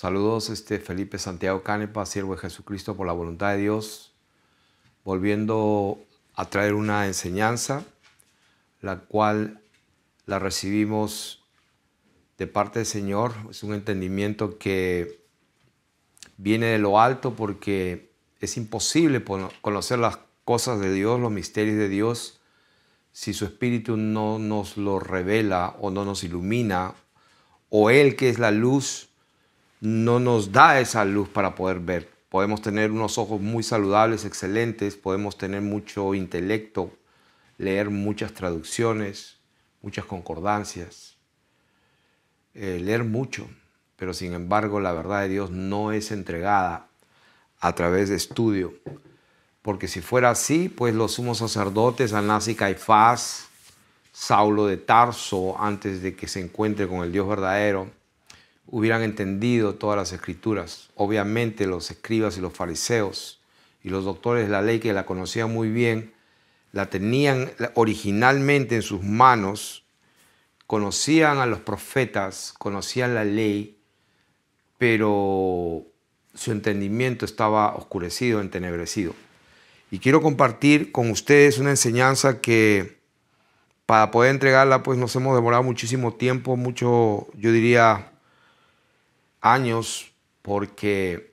Saludos, este Felipe Santiago Canepa, siervo de Jesucristo por la voluntad de Dios, volviendo a traer una enseñanza, la cual la recibimos de parte del Señor. Es un entendimiento que viene de lo alto porque es imposible conocer las cosas de Dios, los misterios de Dios, si su Espíritu no nos lo revela o no nos ilumina, o Él que es la luz, no nos da esa luz para poder ver. Podemos tener unos ojos muy saludables, excelentes, podemos tener mucho intelecto, leer muchas traducciones, muchas concordancias, eh, leer mucho, pero sin embargo la verdad de Dios no es entregada a través de estudio, porque si fuera así, pues los sumos sacerdotes, Anás y Caifás, Saulo de Tarso, antes de que se encuentre con el Dios verdadero, hubieran entendido todas las escrituras. Obviamente los escribas y los fariseos y los doctores de la ley que la conocían muy bien, la tenían originalmente en sus manos, conocían a los profetas, conocían la ley, pero su entendimiento estaba oscurecido, entenebrecido. Y quiero compartir con ustedes una enseñanza que para poder entregarla, pues nos hemos demorado muchísimo tiempo, mucho, yo diría, años porque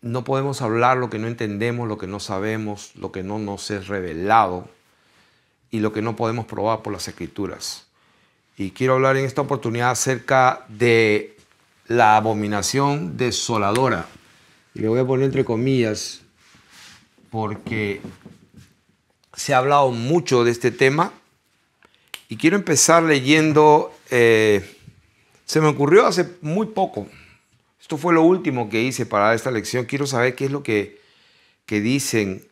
no podemos hablar lo que no entendemos, lo que no sabemos, lo que no nos es revelado y lo que no podemos probar por las escrituras. Y quiero hablar en esta oportunidad acerca de la abominación desoladora. Y le voy a poner entre comillas porque se ha hablado mucho de este tema. Y quiero empezar leyendo eh, se me ocurrió hace muy poco. Esto fue lo último que hice para esta lección. Quiero saber qué es lo que, que dicen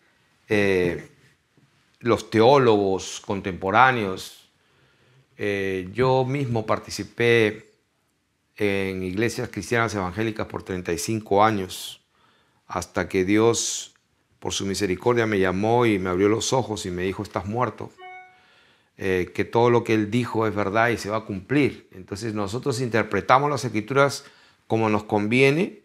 eh, los teólogos contemporáneos. Eh, yo mismo participé en iglesias cristianas evangélicas por 35 años, hasta que Dios, por su misericordia, me llamó y me abrió los ojos y me dijo, estás muerto. Eh, que todo lo que él dijo es verdad y se va a cumplir. Entonces nosotros interpretamos las escrituras como nos conviene,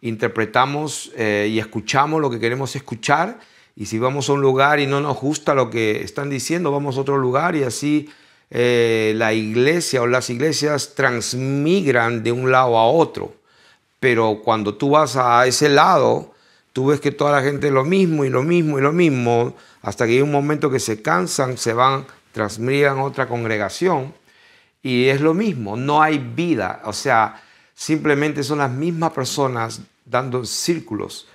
interpretamos eh, y escuchamos lo que queremos escuchar y si vamos a un lugar y no nos gusta lo que están diciendo, vamos a otro lugar y así eh, la iglesia o las iglesias transmigran de un lado a otro. Pero cuando tú vas a ese lado, tú ves que toda la gente es lo mismo y lo mismo y lo mismo, hasta que hay un momento que se cansan, se van transmigran a otra congregación y es lo mismo, no hay vida, o sea, simplemente son las mismas personas dando círculos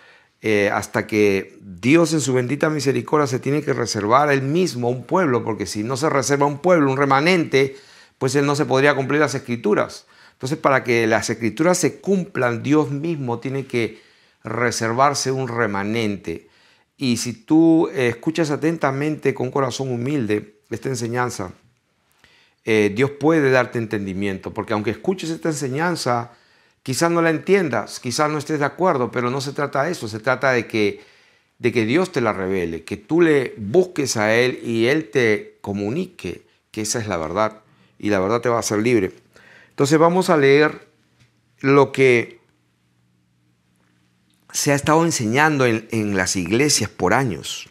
eh, hasta que Dios en su bendita misericordia se tiene que reservar a él mismo un pueblo, porque si no se reserva un pueblo, un remanente, pues él no se podría cumplir las escrituras. Entonces, para que las escrituras se cumplan, Dios mismo tiene que reservarse un remanente. Y si tú escuchas atentamente con corazón humilde, esta enseñanza, eh, Dios puede darte entendimiento, porque aunque escuches esta enseñanza, quizás no la entiendas, quizás no estés de acuerdo, pero no se trata de eso, se trata de que, de que Dios te la revele, que tú le busques a Él y Él te comunique que esa es la verdad y la verdad te va a hacer libre. Entonces vamos a leer lo que se ha estado enseñando en las iglesias por años.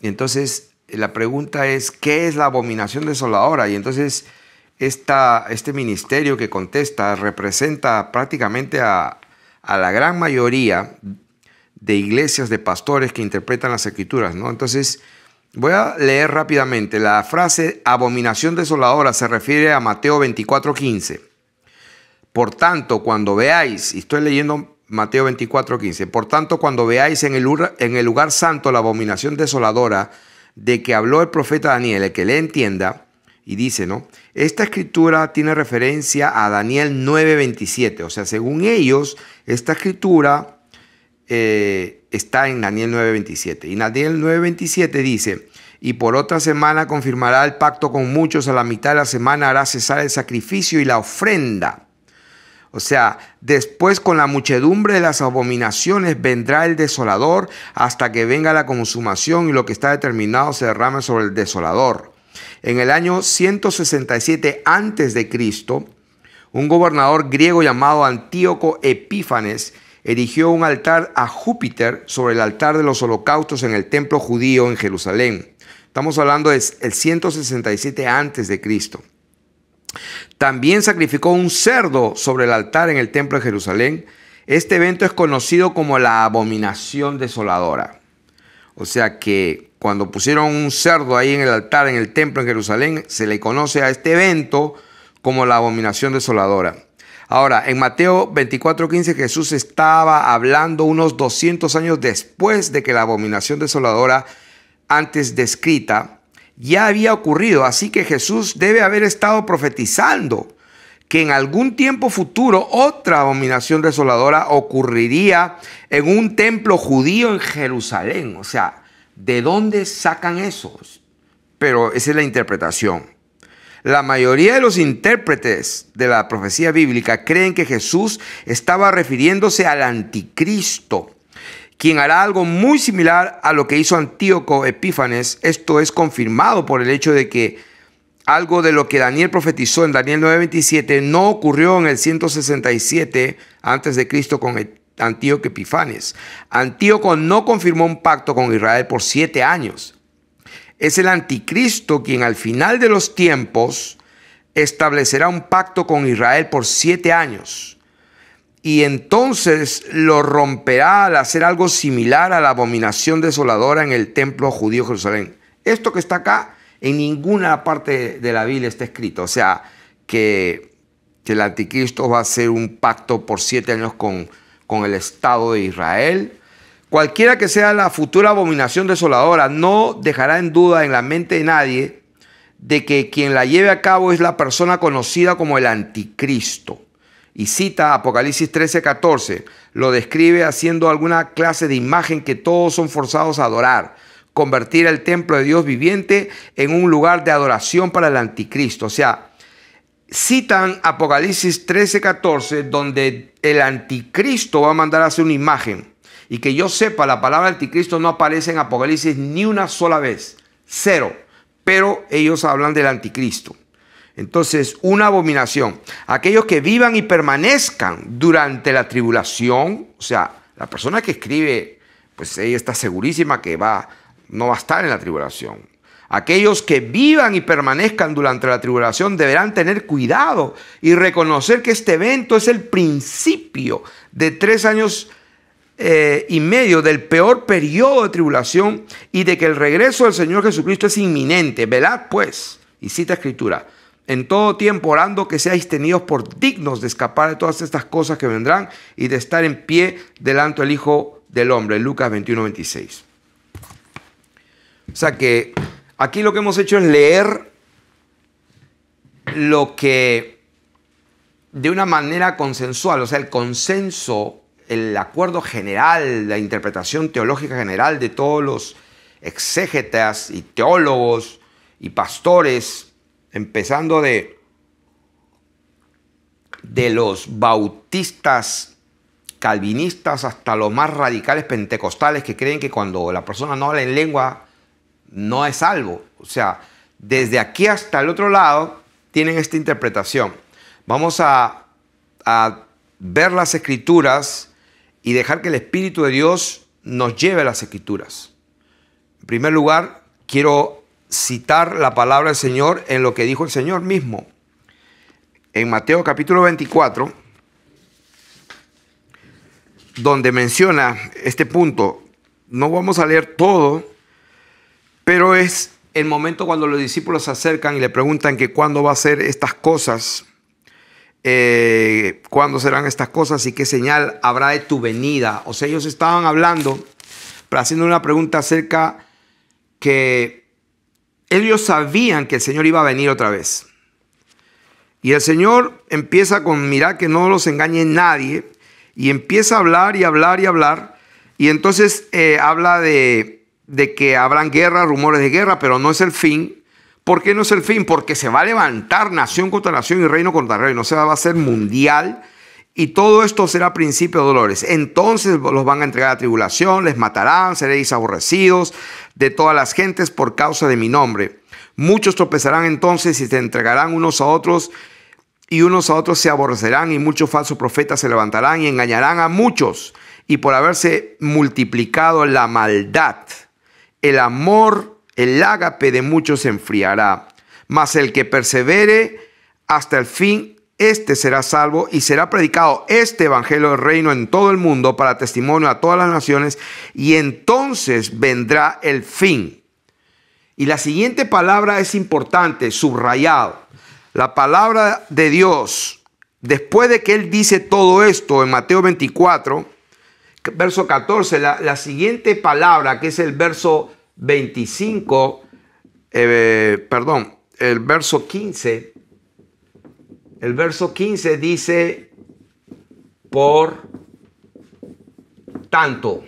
Entonces, la pregunta es, ¿qué es la abominación desoladora? Y entonces este ministerio que contesta representa prácticamente a, la gran mayoría de iglesias, de pastores que interpretan las escrituras, ¿no? Entonces, voy a leer rápidamente. La frase abominación desoladora se refiere a Mateo 24:15. Por tanto, cuando veáis, y estoy leyendo Mateo 24:15, por tanto, cuando veáis en el, en el lugar santo la abominación desoladora, de que habló el profeta Daniel, el que le entienda, y dice, ¿no? Esta escritura tiene referencia a Daniel 9:27, o sea, según ellos, esta escritura eh, está en Daniel 9:27. Y Daniel 9:27 dice, y por otra semana confirmará el pacto con muchos, a la mitad de la semana hará cesar el sacrificio y la ofrenda. O sea, después con la muchedumbre de las abominaciones vendrá el desolador hasta que venga la consumación y lo que está determinado se derrame sobre el desolador. En el año 167 antes de Cristo, un gobernador griego llamado Antíoco Epífanes erigió un altar a Júpiter sobre el altar de los holocaustos en el templo judío en Jerusalén. Estamos hablando del 167 antes de Cristo. También sacrificó un cerdo sobre el altar en el templo de Jerusalén. Este evento es conocido como la abominación desoladora. O sea que cuando pusieron un cerdo ahí en el altar, en el templo de Jerusalén, se le conoce a este evento como la abominación desoladora. Ahora, en Mateo 24:15 Jesús estaba hablando unos 200 años después de que la abominación desoladora antes descrita ya había ocurrido, así que Jesús debe haber estado profetizando que en algún tiempo futuro otra abominación desoladora ocurriría en un templo judío en Jerusalén. O sea, ¿de dónde sacan esos? Pero esa es la interpretación. La mayoría de los intérpretes de la profecía bíblica creen que Jesús estaba refiriéndose al anticristo, quien hará algo muy similar a lo que hizo Antíoco Epífanes. Esto es confirmado por el hecho de que algo de lo que Daniel profetizó en Daniel 9:27 no ocurrió en el 167 a.C. con e-, Antíoco Epífanes. Antíoco no confirmó un pacto con Israel por siete años. Es el anticristo quien al final de los tiempos establecerá un pacto con Israel por siete años y entonces lo romperá al hacer algo similar a la abominación desoladora en el templo judío Jerusalén. Esto que está acá en ninguna parte de la Biblia está escrito. O sea, que, el anticristo va a hacer un pacto por siete años con, con el Estado de Israel. Cualquiera que sea la futura abominación desoladora, no dejará en duda en la mente de nadie de que quien la lleve a cabo es la persona conocida como el anticristo y cita Apocalipsis 13, 14. Lo describe haciendo alguna clase de imagen que todos son forzados a adorar. Convertir el templo de Dios viviente en un lugar de adoración para el anticristo. O sea, citan Apocalipsis 13, 14, donde el anticristo va a mandar a hacer una imagen. Y que yo sepa, la palabra anticristo no aparece en Apocalipsis ni una sola vez. Cero. Pero ellos hablan del anticristo. Entonces, una abominación. Aquellos que vivan y permanezcan durante la tribulación, o sea, la persona que escribe, pues ella está segurísima que va, no va a estar en la tribulación. Aquellos que vivan y permanezcan durante la tribulación deberán tener cuidado y reconocer que este evento es el principio de tres años eh, y medio del peor periodo de tribulación y de que el regreso del Señor Jesucristo es inminente. Velad pues, y cita escritura, en todo tiempo orando que seáis tenidos por dignos de escapar de todas estas cosas que vendrán y de estar en pie delante del Hijo del Hombre. Lucas 21, 26. O sea que aquí lo que hemos hecho es leer lo que de una manera consensual, o sea, el consenso, el acuerdo general, la interpretación teológica general de todos los exégetas y teólogos y pastores empezando de, de los bautistas calvinistas hasta los más radicales pentecostales que creen que cuando la persona no habla en lengua no es salvo. O sea, desde aquí hasta el otro lado tienen esta interpretación. Vamos a, a ver las escrituras y dejar que el Espíritu de Dios nos lleve a las escrituras. En primer lugar, quiero citar la palabra del Señor en lo que dijo el Señor mismo. En Mateo capítulo 24, donde menciona este punto, no vamos a leer todo, pero es el momento cuando los discípulos se acercan y le preguntan que cuándo va a ser estas cosas, eh, cuándo serán estas cosas y qué señal habrá de tu venida. O sea, ellos estaban hablando, pero haciendo una pregunta acerca que ellos sabían que el Señor iba a venir otra vez. Y el Señor empieza con, mira que no los engañe nadie, y empieza a hablar y hablar y hablar, y entonces eh, habla de, que habrán guerras, rumores de guerra, pero no es el fin. ¿Por qué no es el fin? Porque se va a levantar nación contra nación y reino contra reino, o sea, va a ser mundial y todo esto será principio de dolores. Entonces los van a entregar a tribulación, les matarán, seréis aborrecidos de todas las gentes por causa de mi nombre. Muchos tropezarán entonces y se entregarán unos a otros y unos a otros se aborrecerán y muchos falsos profetas se levantarán y engañarán a muchos. Y por haberse multiplicado la maldad, el amor, el ágape de muchos se enfriará. Mas el que persevere hasta el fin, este será salvo y será predicado este evangelio del reino en todo el mundo para testimonio a todas las naciones y entonces vendrá el fin. Y la siguiente palabra es importante, subrayado. La palabra de Dios, después de que él dice todo esto en Mateo 24, verso 14, la, siguiente palabra que es el verso 25, eh, perdón, el verso 15 el verso 15 dice, por tanto,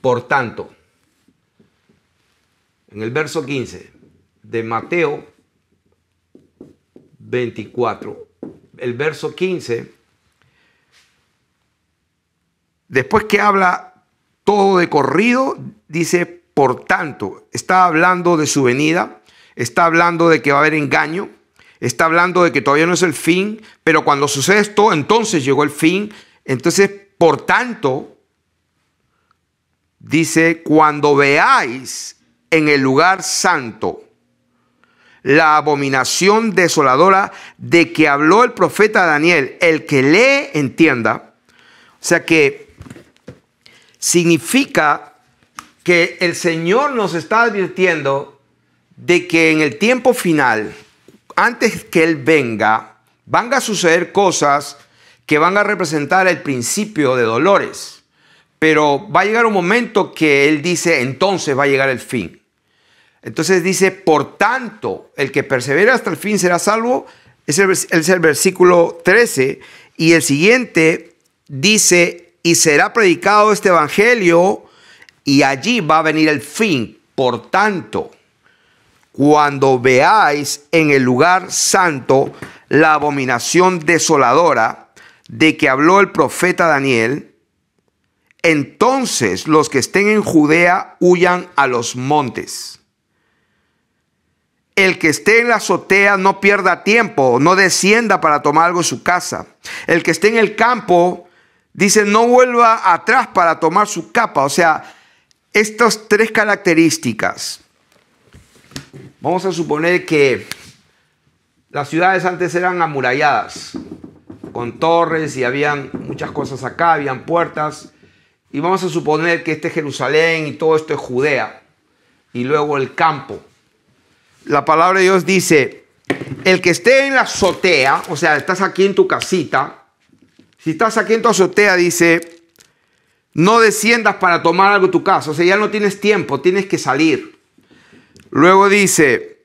por tanto, en el verso 15 de Mateo 24, el verso 15, después que habla todo de corrido, dice, por tanto, está hablando de su venida está hablando de que va a haber engaño, está hablando de que todavía no es el fin, pero cuando sucede esto, entonces llegó el fin. Entonces, por tanto, dice, cuando veáis en el lugar santo la abominación desoladora de que habló el profeta Daniel, el que lee entienda. O sea que significa que el Señor nos está advirtiendo de que en el tiempo final, antes que Él venga, van a suceder cosas que van a representar el principio de dolores. Pero va a llegar un momento que Él dice, entonces va a llegar el fin. Entonces dice, por tanto, el que persevera hasta el fin será salvo. Es el, es el versículo 13. Y el siguiente dice, y será predicado este evangelio y allí va a venir el fin. Por tanto, cuando veáis en el lugar santo la abominación desoladora de que habló el profeta Daniel, entonces los que estén en Judea huyan a los montes. El que esté en la azotea no pierda tiempo, no descienda para tomar algo en su casa. El que esté en el campo, dice, no vuelva atrás para tomar su capa. O sea, estas tres características Vamos a suponer que las ciudades antes eran amuralladas, con torres y habían muchas cosas acá, habían puertas. Y vamos a suponer que este Jerusalén y todo esto es Judea. Y luego el campo. La palabra de Dios dice, el que esté en la azotea, o sea, estás aquí en tu casita, si estás aquí en tu azotea, dice, no desciendas para tomar algo de tu casa. O sea, ya no tienes tiempo, tienes que salir. Luego dice,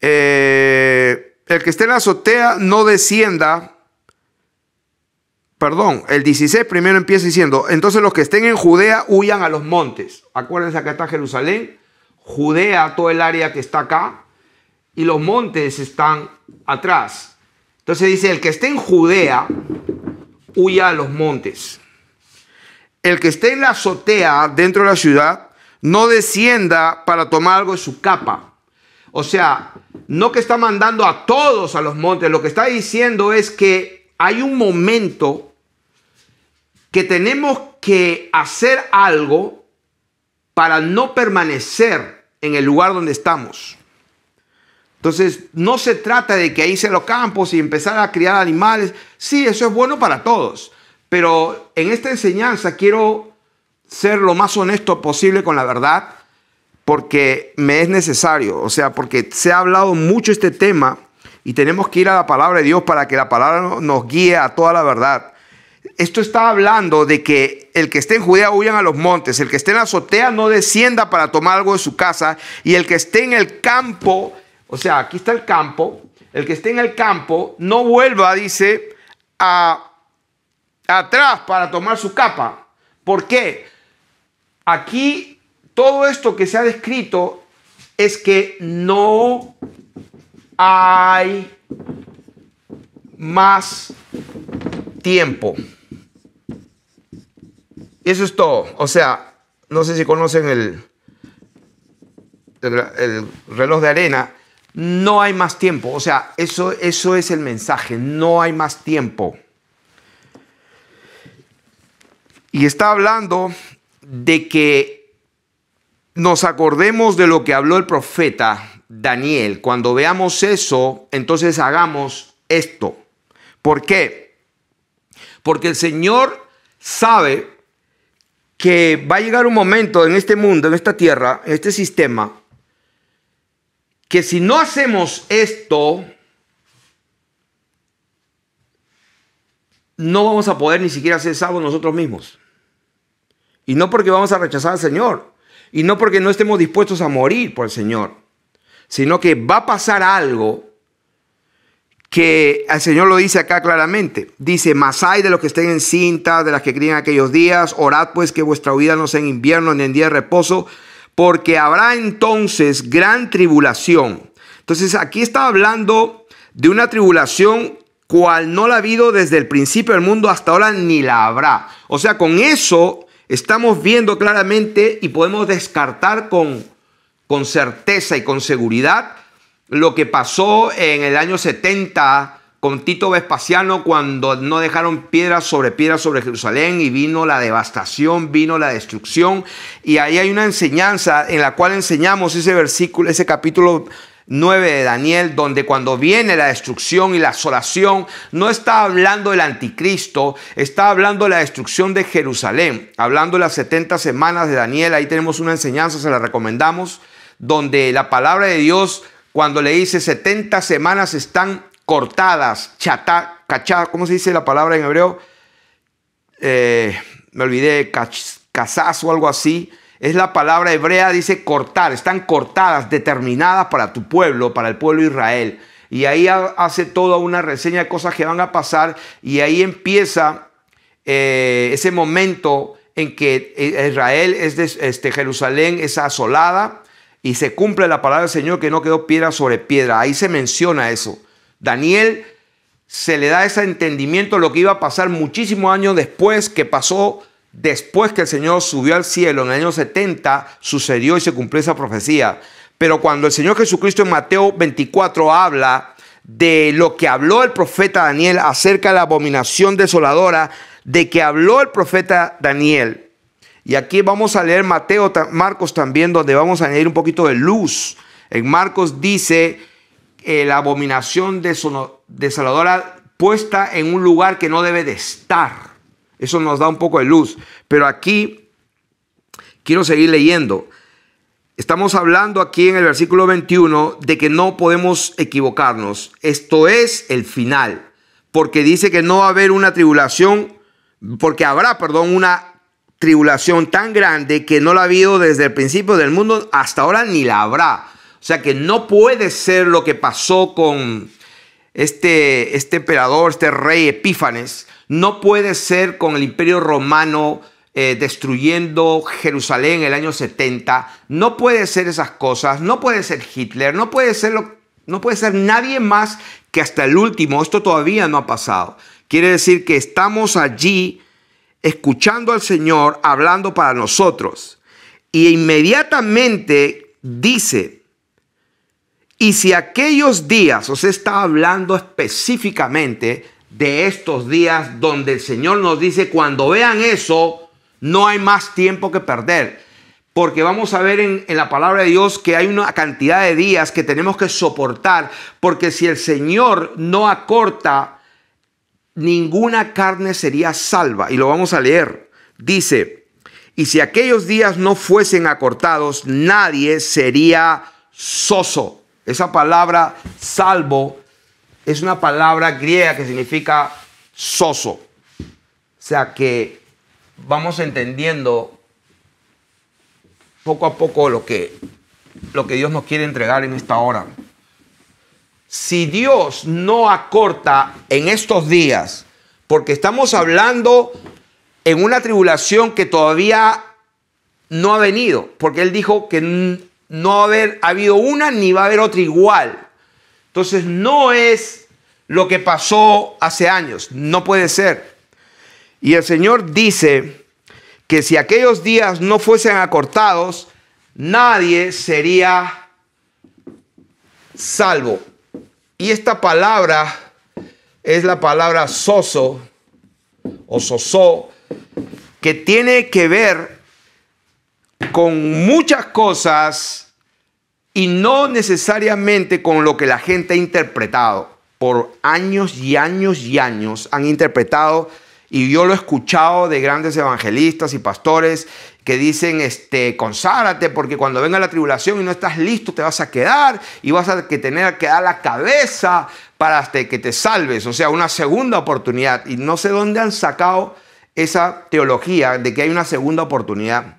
eh, el que esté en la azotea no descienda. Perdón, el 16 primero empieza diciendo, entonces los que estén en Judea huyan a los montes. Acuérdense, que está Jerusalén, Judea, todo el área que está acá, y los montes están atrás. Entonces dice, el que esté en Judea, huya a los montes. El que esté en la azotea dentro de la ciudad, no descienda para tomar algo de su capa. O sea, no que está mandando a todos a los montes, lo que está diciendo es que hay un momento que tenemos que hacer algo para no permanecer en el lugar donde estamos. Entonces, no se trata de que ahí se los campos y empezar a criar animales. Sí, eso es bueno para todos. Pero en esta enseñanza quiero ser lo más honesto posible con la verdad porque me es necesario, o sea, porque se ha hablado mucho este tema y tenemos que ir a la palabra de Dios para que la palabra nos guíe a toda la verdad. Esto está hablando de que el que esté en Judea huyan a los montes, el que esté en la azotea no descienda para tomar algo de su casa y el que esté en el campo, o sea, aquí está el campo, el que esté en el campo no vuelva, dice, a, atrás para tomar su capa. ¿Por qué? Aquí todo esto que se ha descrito es que no hay más tiempo. Eso es todo. O sea, no sé si conocen el, reloj de arena. No hay más tiempo. O sea, eso, eso es el mensaje. No hay más tiempo. Y está hablando Mm. de que nos acordemos de lo que habló el profeta Daniel. Cuando veamos eso, entonces hagamos esto. ¿Por qué? Porque el Señor sabe que va a llegar un momento en este mundo, en esta tierra, en este sistema, que si no hacemos esto, no vamos a poder ni siquiera ser salvos nosotros mismos. Y no porque vamos a rechazar al Señor. Y no porque no estemos dispuestos a morir por el Señor. Sino que va a pasar algo que el Señor lo dice acá claramente. Dice, más hay de los que estén en cinta, de las que crían aquellos días, orad pues que vuestra vida no sea en invierno ni en día de reposo, porque habrá entonces gran tribulación. Entonces aquí está hablando de una tribulación cual no la ha habido desde el principio del mundo hasta ahora ni la habrá. O sea, con eso estamos viendo claramente y podemos descartar con, con certeza y con seguridad lo que pasó en el año 70 con Tito Vespasiano cuando no dejaron piedra sobre piedra sobre Jerusalén y vino la devastación, vino la destrucción. Y ahí hay una enseñanza en la cual enseñamos ese versículo, ese capítulo 9 de Daniel, donde cuando viene la destrucción y la asolación, no está hablando del anticristo, está hablando de la destrucción de Jerusalén, hablando de las 70 semanas de Daniel, ahí tenemos una enseñanza, se la recomendamos, donde la palabra de Dios, cuando le dice 70 semanas están cortadas, chatá, cachá, ¿cómo se dice la palabra en hebreo? Eh, me olvidé, cazás o algo así es la palabra hebrea, dice cortar, están cortadas, determinadas para tu pueblo, para el pueblo de Israel. Y ahí hace toda una reseña de cosas que van a pasar y ahí empieza eh, ese momento en que eh, Israel, es este, Jerusalén es asolada y se cumple la palabra del Señor que no quedó piedra sobre piedra. Ahí se menciona eso. Daniel se le da ese entendimiento de lo que iba a pasar muchísimos años después que pasó Después que el Señor subió al cielo en el año 70, sucedió y se cumplió esa profecía. Pero cuando el Señor Jesucristo en Mateo 24 habla de lo que habló el profeta Daniel acerca de la abominación desoladora, de que habló el profeta Daniel, y aquí vamos a leer Mateo, Marcos también, donde vamos a añadir un poquito de luz. En Marcos dice eh, la abominación desoladora puesta en un lugar que no debe de estar. Eso nos da un poco de luz. Pero aquí quiero seguir leyendo. Estamos hablando aquí en el versículo 21 de que no podemos equivocarnos. Esto es el final, porque dice que no va a haber una tribulación, porque habrá, perdón, una tribulación tan grande que no la ha habido desde el principio del mundo hasta ahora ni la habrá. O sea que no puede ser lo que pasó con este, este emperador, este rey Epífanes, no puede ser con el imperio romano eh, destruyendo Jerusalén en el año 70, no puede ser esas cosas, no puede ser Hitler, no puede ser, no puede ser nadie más que hasta el último, esto todavía no ha pasado. Quiere decir que estamos allí escuchando al Señor hablando para nosotros. Y inmediatamente dice, y si aquellos días, os está hablando específicamente de estos días donde el Señor nos dice, cuando vean eso, no hay más tiempo que perder. Porque vamos a ver en, en, la palabra de Dios que hay una cantidad de días que tenemos que soportar. Porque si el Señor no acorta, ninguna carne sería salva. Y lo vamos a leer. Dice, y si aquellos días no fuesen acortados, nadie sería soso. Esa palabra salvo es una palabra griega que significa soso. O sea que vamos entendiendo poco a poco lo que, lo que Dios nos quiere entregar en esta hora. Si Dios no acorta en estos días, porque estamos hablando en una tribulación que todavía no ha venido, porque Él dijo que no haber habido una ni va a haber otra igual. Entonces no es lo que pasó hace años, no puede ser. Y el Señor dice que si aquellos días no fuesen acortados, nadie sería salvo. Y esta palabra es la palabra soso o sosó, que tiene que ver con muchas cosas y no necesariamente con lo que la gente ha interpretado. Por años y años y años han interpretado, y yo lo he escuchado de grandes evangelistas y pastores que dicen, este, consárate, porque cuando venga la tribulación y no estás listo, te vas a quedar y vas a tener que dar la cabeza para este, que te salves. O sea, una segunda oportunidad. Y no sé dónde han sacado esa teología de que hay una segunda oportunidad.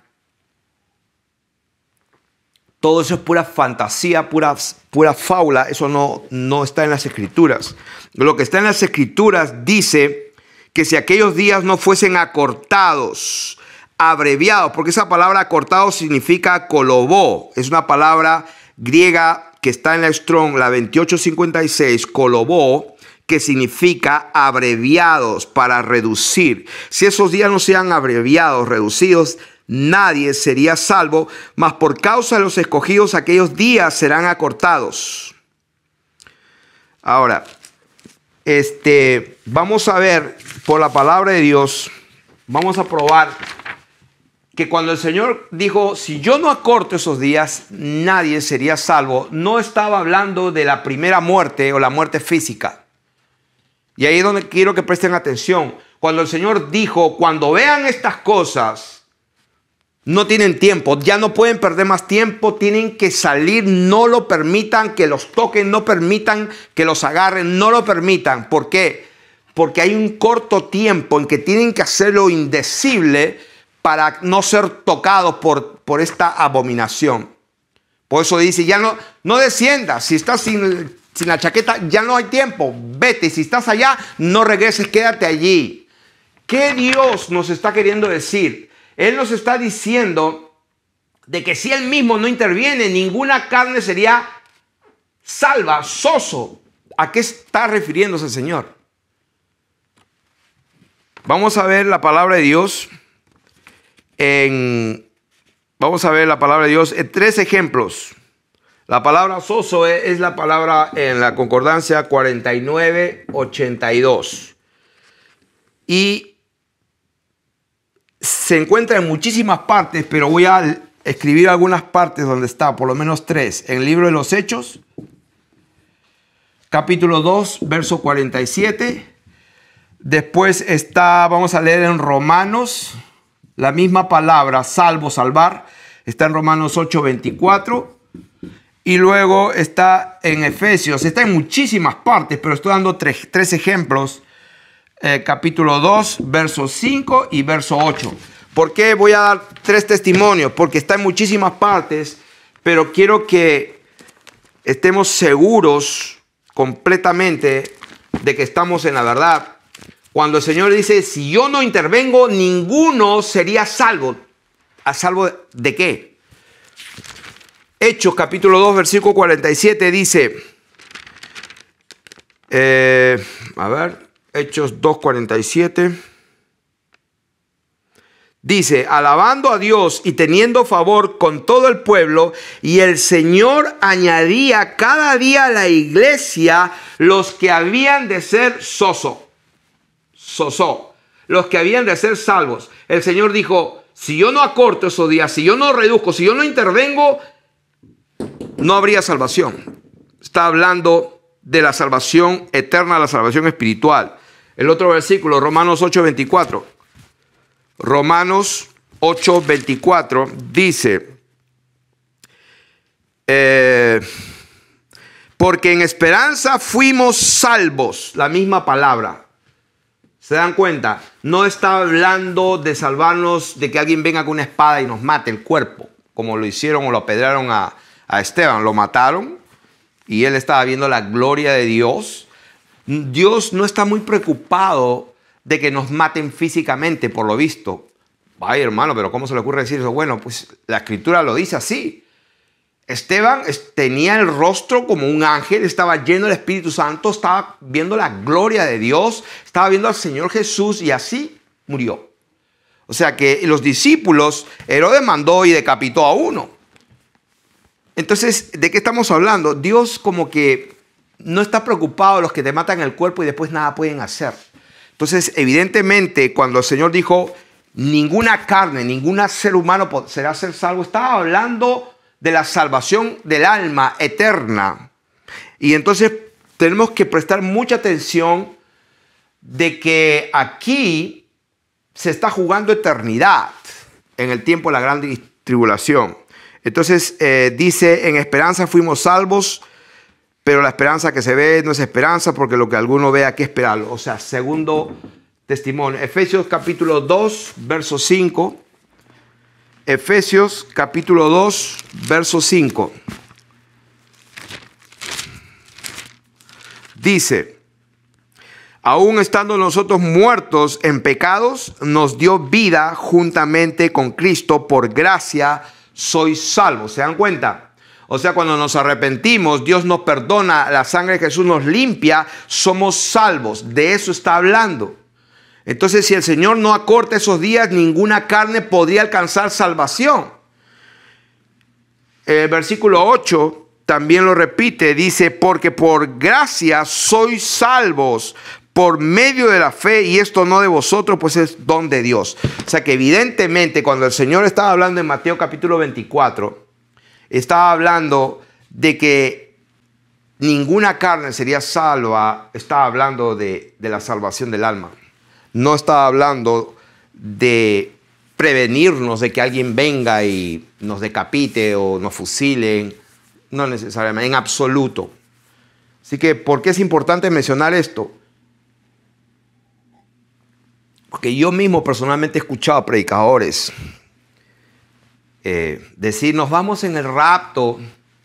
Todo eso es pura fantasía, pura, pura fábula, eso no, no está en las escrituras. Lo que está en las escrituras dice que si aquellos días no fuesen acortados, abreviados, porque esa palabra acortado significa colobó, es una palabra griega que está en la Strong, la 2856, colobó, que significa abreviados para reducir. Si esos días no sean abreviados, reducidos, nadie sería salvo, mas por causa de los escogidos aquellos días serán acortados. Ahora, este, vamos a ver por la palabra de Dios, vamos a probar que cuando el Señor dijo, si yo no acorto esos días, nadie sería salvo, no estaba hablando de la primera muerte o la muerte física. Y ahí es donde quiero que presten atención. Cuando el Señor dijo, cuando vean estas cosas, no tienen tiempo, ya no pueden perder más tiempo, tienen que salir, no lo permitan, que los toquen, no permitan que los agarren, no lo permitan. ¿Por qué? Porque hay un corto tiempo en que tienen que hacer lo indecible para no ser tocados por, por esta abominación. Por eso dice, ya no, no desciendas, si estás sin, sin la chaqueta, ya no hay tiempo, vete, si estás allá, no regreses, quédate allí. ¿Qué Dios nos está queriendo decir? Él nos está diciendo de que si Él mismo no interviene, ninguna carne sería salva, soso. ¿A qué está refiriéndose el Señor? Vamos a ver la palabra de Dios en... Vamos a ver la palabra de Dios en tres ejemplos. La palabra soso e, es la palabra en la concordancia 49-82. Y se encuentra en muchísimas partes, pero voy a escribir algunas partes donde está, por lo menos tres. En el libro de los Hechos, capítulo 2, verso 47. Después está, vamos a leer en Romanos, la misma palabra, salvo, salvar, está en Romanos 8, 24. Y luego está en Efesios, está en muchísimas partes, pero estoy dando tres, tres ejemplos eh, capítulo 2, verso 5 y verso 8. ¿Por qué voy a dar tres testimonios? Porque está en muchísimas partes, pero quiero que estemos seguros completamente de que estamos en la verdad. Cuando el Señor dice, si yo no intervengo, ninguno sería salvo. ¿A salvo de qué? Hechos capítulo 2, versículo 47 dice, eh, a ver, Hechos 2.47. Dice, alabando a Dios y teniendo favor con todo el pueblo, y el Señor añadía cada día a la iglesia los que habían de ser soso, soso, los que habían de ser salvos. El Señor dijo, si yo no acorto esos días, si yo no reduzco, si yo no intervengo, no habría salvación. Está hablando de la salvación eterna, la salvación espiritual. El otro versículo, Romanos 8:24. Romanos 8:24 dice, eh, porque en esperanza fuimos salvos, la misma palabra. ¿Se dan cuenta? No está hablando de salvarnos de que alguien venga con una espada y nos mate el cuerpo, como lo hicieron o lo apedraron a, a Esteban, lo mataron y él estaba viendo la gloria de Dios Dios no está muy preocupado de que nos maten físicamente, por lo visto. Ay, hermano, pero ¿cómo se le ocurre decir eso? Bueno, pues la escritura lo dice así. Esteban tenía el rostro como un ángel, estaba lleno del Espíritu Santo, estaba viendo la gloria de Dios, estaba viendo al Señor Jesús y así murió. O sea que los discípulos, Herodes mandó y decapitó a uno. Entonces, ¿de qué estamos hablando? Dios como que no está preocupado los que te matan el cuerpo y después nada pueden hacer. Entonces, evidentemente, cuando el Señor dijo, ninguna carne, ningún ser humano será ser salvo, estaba hablando de la salvación del alma eterna. Y entonces tenemos que prestar mucha atención de que aquí se está jugando eternidad en el tiempo de la gran tribulación. Entonces eh, dice, en esperanza fuimos salvos, pero la esperanza que se ve no es esperanza porque lo que alguno vea que esperarlo. O sea, segundo testimonio. Efesios capítulo 2, verso 5. Efesios capítulo 2, verso 5. Dice, aún estando nosotros muertos en pecados, nos dio vida juntamente con Cristo, por gracia sois salvos. ¿Se dan cuenta? O sea, cuando nos arrepentimos, Dios nos perdona, la sangre de Jesús nos limpia, somos salvos. De eso está hablando. Entonces, si el Señor no acorta esos días, ninguna carne podría alcanzar salvación. El versículo 8 también lo repite, dice, porque por gracia sois salvos por medio de la fe y esto no de vosotros, pues es don de Dios. O sea que evidentemente cuando el Señor estaba hablando en Mateo capítulo 24, estaba hablando de que ninguna carne sería salva, estaba hablando de, la salvación del alma. No estaba hablando de prevenirnos de que alguien venga y nos decapite o nos fusilen. No necesariamente, en absoluto. Así que, ¿por qué es importante mencionar esto? Porque yo mismo personalmente he escuchado a predicadores eh, decir, nos vamos en el rapto,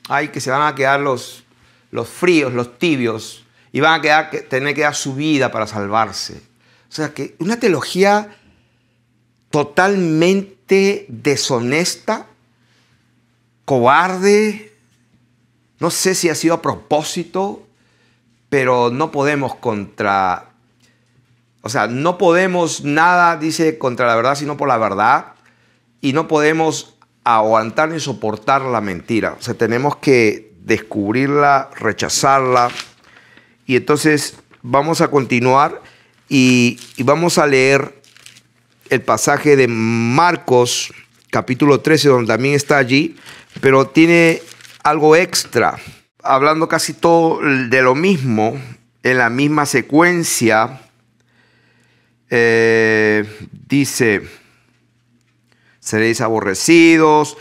ay, que se van a quedar los, los fríos, los tibios, y van a quedar, tener que dar su vida para salvarse. O sea, que una teología totalmente deshonesta, cobarde, no sé si ha sido a propósito, pero no podemos contra, o sea, no podemos nada, dice, contra la verdad, sino por la verdad, y no podemos aguantar y soportar la mentira. O sea, tenemos que descubrirla, rechazarla. Y entonces vamos a continuar y, vamos a leer el pasaje de Marcos capítulo 13, donde también está allí, pero tiene algo extra, hablando casi todo de lo mismo, en la misma secuencia. Eh, dice, seréis aborrecidos,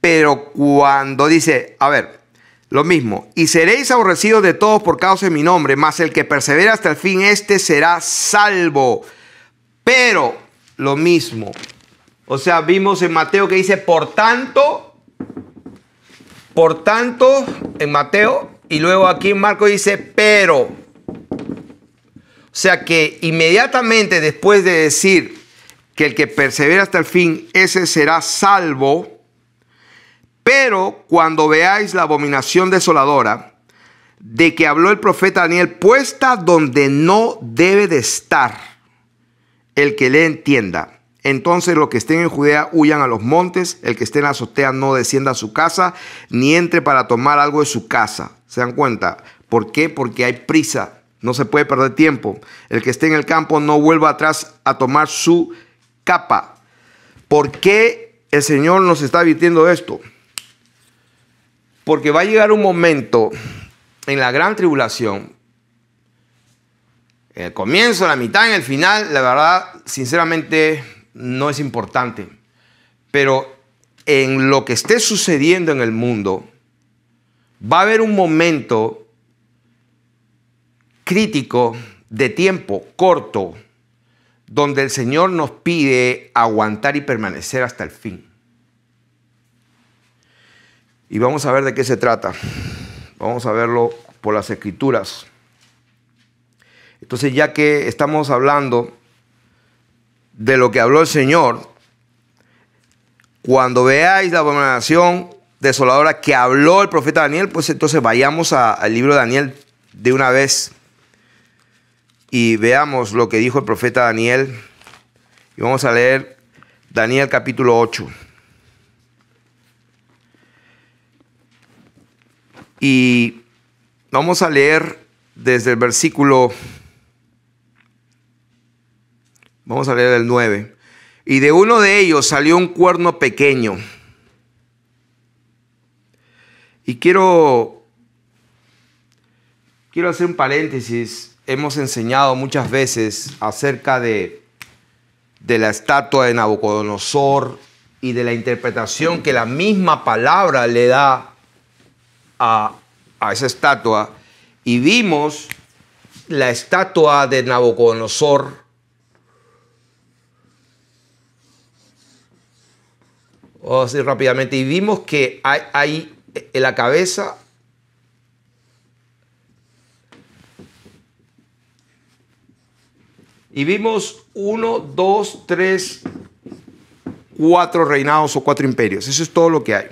pero cuando dice, a ver, lo mismo, y seréis aborrecidos de todos por causa de mi nombre, mas el que persevera hasta el fin, este será salvo. Pero lo mismo, o sea, vimos en Mateo que dice, por tanto, por tanto, en Mateo, y luego aquí en Marco dice, pero. O sea que inmediatamente después de decir, que el que persevera hasta el fin, ese será salvo. Pero cuando veáis la abominación desoladora, de que habló el profeta Daniel, puesta donde no debe de estar, el que le entienda. Entonces los que estén en Judea huyan a los montes, el que esté en la azotea no descienda a su casa, ni entre para tomar algo de su casa. ¿Se dan cuenta? ¿Por qué? Porque hay prisa, no se puede perder tiempo. El que esté en el campo no vuelva atrás a tomar su capa. ¿Por qué el Señor nos está advirtiendo esto? Porque va a llegar un momento en la gran tribulación, el comienzo, la mitad, en el final, la verdad, sinceramente, no es importante. Pero en lo que esté sucediendo en el mundo, va a haber un momento crítico de tiempo corto donde el Señor nos pide aguantar y permanecer hasta el fin. Y vamos a ver de qué se trata. Vamos a verlo por las escrituras. Entonces, ya que estamos hablando de lo que habló el Señor, cuando veáis la abominación desoladora que habló el profeta Daniel, pues entonces vayamos al libro de Daniel de una vez y veamos lo que dijo el profeta Daniel. Y vamos a leer Daniel capítulo 8. Y vamos a leer desde el versículo, vamos a leer el 9. Y de uno de ellos salió un cuerno pequeño. Y quiero, quiero hacer un paréntesis hemos enseñado muchas veces acerca de, de la estatua de Nabucodonosor y de la interpretación que la misma palabra le da a, esa estatua. Y vimos la estatua de Nabucodonosor. Vamos oh, a rápidamente. Y vimos que hay en la cabeza Y vimos uno, dos, tres, cuatro reinados o cuatro imperios. Eso es todo lo que hay.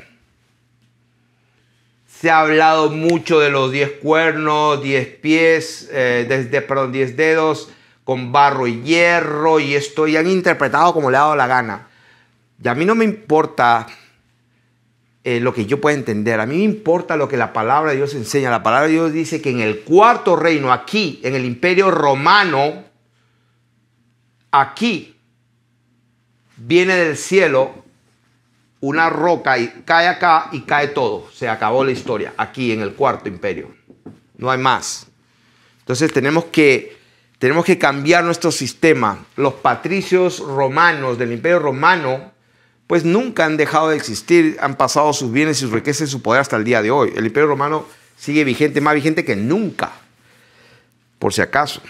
Se ha hablado mucho de los diez cuernos, diez pies, eh, desde, perdón, diez dedos con barro y hierro y esto y han interpretado como le ha dado la gana. Y a mí no me importa eh, lo que yo pueda entender, a mí me importa lo que la palabra de Dios enseña. La palabra de Dios dice que en el cuarto reino, aquí, en el imperio romano, Aquí viene del cielo una roca y cae acá y cae todo. Se acabó la historia aquí en el cuarto imperio. No hay más. Entonces tenemos que, tenemos que cambiar nuestro sistema. Los patricios romanos del imperio romano, pues nunca han dejado de existir, han pasado sus bienes, sus riquezas y su poder hasta el día de hoy. El imperio romano sigue vigente, más vigente que nunca, por si acaso.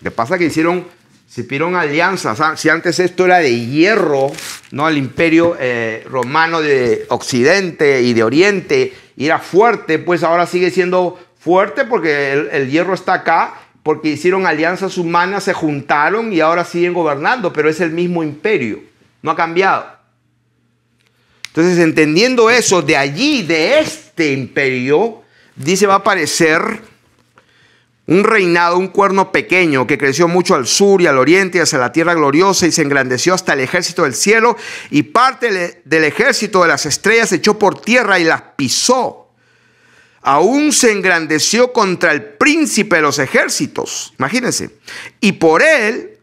Lo pasa que hicieron se pidieron alianzas. Si antes esto era de hierro, ¿no? El imperio eh, romano de Occidente y de Oriente y era fuerte, pues ahora sigue siendo fuerte porque el, el, hierro está acá, porque hicieron alianzas humanas, se juntaron y ahora siguen gobernando, pero es el mismo imperio, no ha cambiado. Entonces, entendiendo eso, de allí, de este imperio, dice, va a aparecer un reinado, un cuerno pequeño que creció mucho al sur y al oriente, hacia la tierra gloriosa y se engrandeció hasta el ejército del cielo y parte del ejército de las estrellas se echó por tierra y las pisó aún se engrandeció contra el príncipe de los ejércitos. Imagínense. Y por él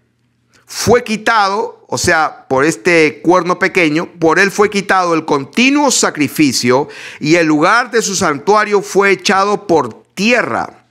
fue quitado, o sea, por este cuerno pequeño, por él fue quitado el continuo sacrificio y el lugar de su santuario fue echado por tierra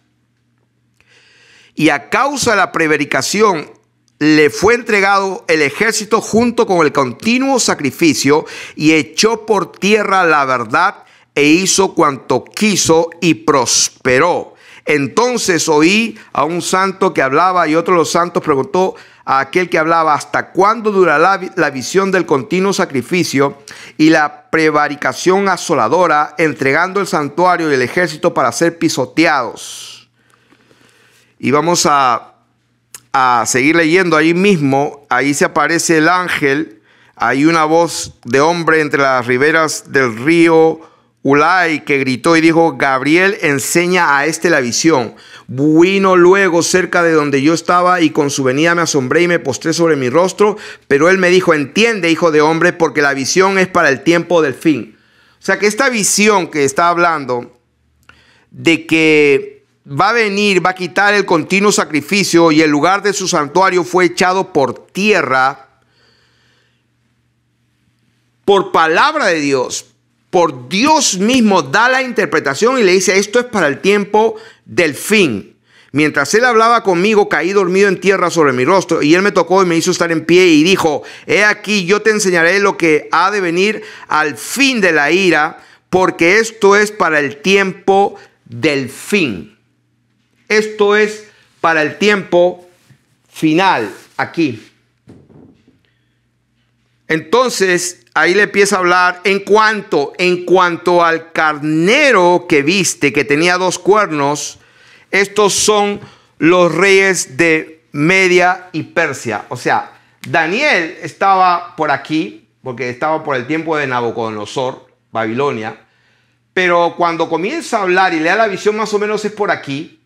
y a causa de la prevaricación le fue entregado el ejército junto con el continuo sacrificio y echó por tierra la verdad e hizo cuanto quiso y prosperó. Entonces oí a un santo que hablaba y otro de los santos preguntó a aquel que hablaba, ¿hasta cuándo durará la visión del continuo sacrificio y la prevaricación asoladora entregando el santuario y el ejército para ser pisoteados? Y vamos a, a seguir leyendo ahí mismo. Ahí se aparece el ángel. Hay una voz de hombre entre las riberas del río Ulay que gritó y dijo, Gabriel enseña a este la visión. Vino luego cerca de donde yo estaba y con su venida me asombré y me postré sobre mi rostro, pero él me dijo, entiende, hijo de hombre, porque la visión es para el tiempo del fin. O sea que esta visión que está hablando de que va a venir, va a quitar el continuo sacrificio y el lugar de su santuario fue echado por tierra por palabra de Dios. Por Dios mismo da la interpretación y le dice, esto es para el tiempo del fin. Mientras él hablaba conmigo, caí dormido en tierra sobre mi rostro, y él me tocó y me hizo estar en pie y dijo, he aquí, yo te enseñaré lo que ha de venir al fin de la ira, porque esto es para el tiempo del fin. Esto es para el tiempo final aquí. Entonces, ahí le empieza a hablar en cuanto, en cuanto al carnero que viste, que tenía dos cuernos, estos son los reyes de Media y Persia. O sea, Daniel estaba por aquí, porque estaba por el tiempo de Nabucodonosor, Babilonia, pero cuando comienza a hablar y le da la visión más o menos es por aquí,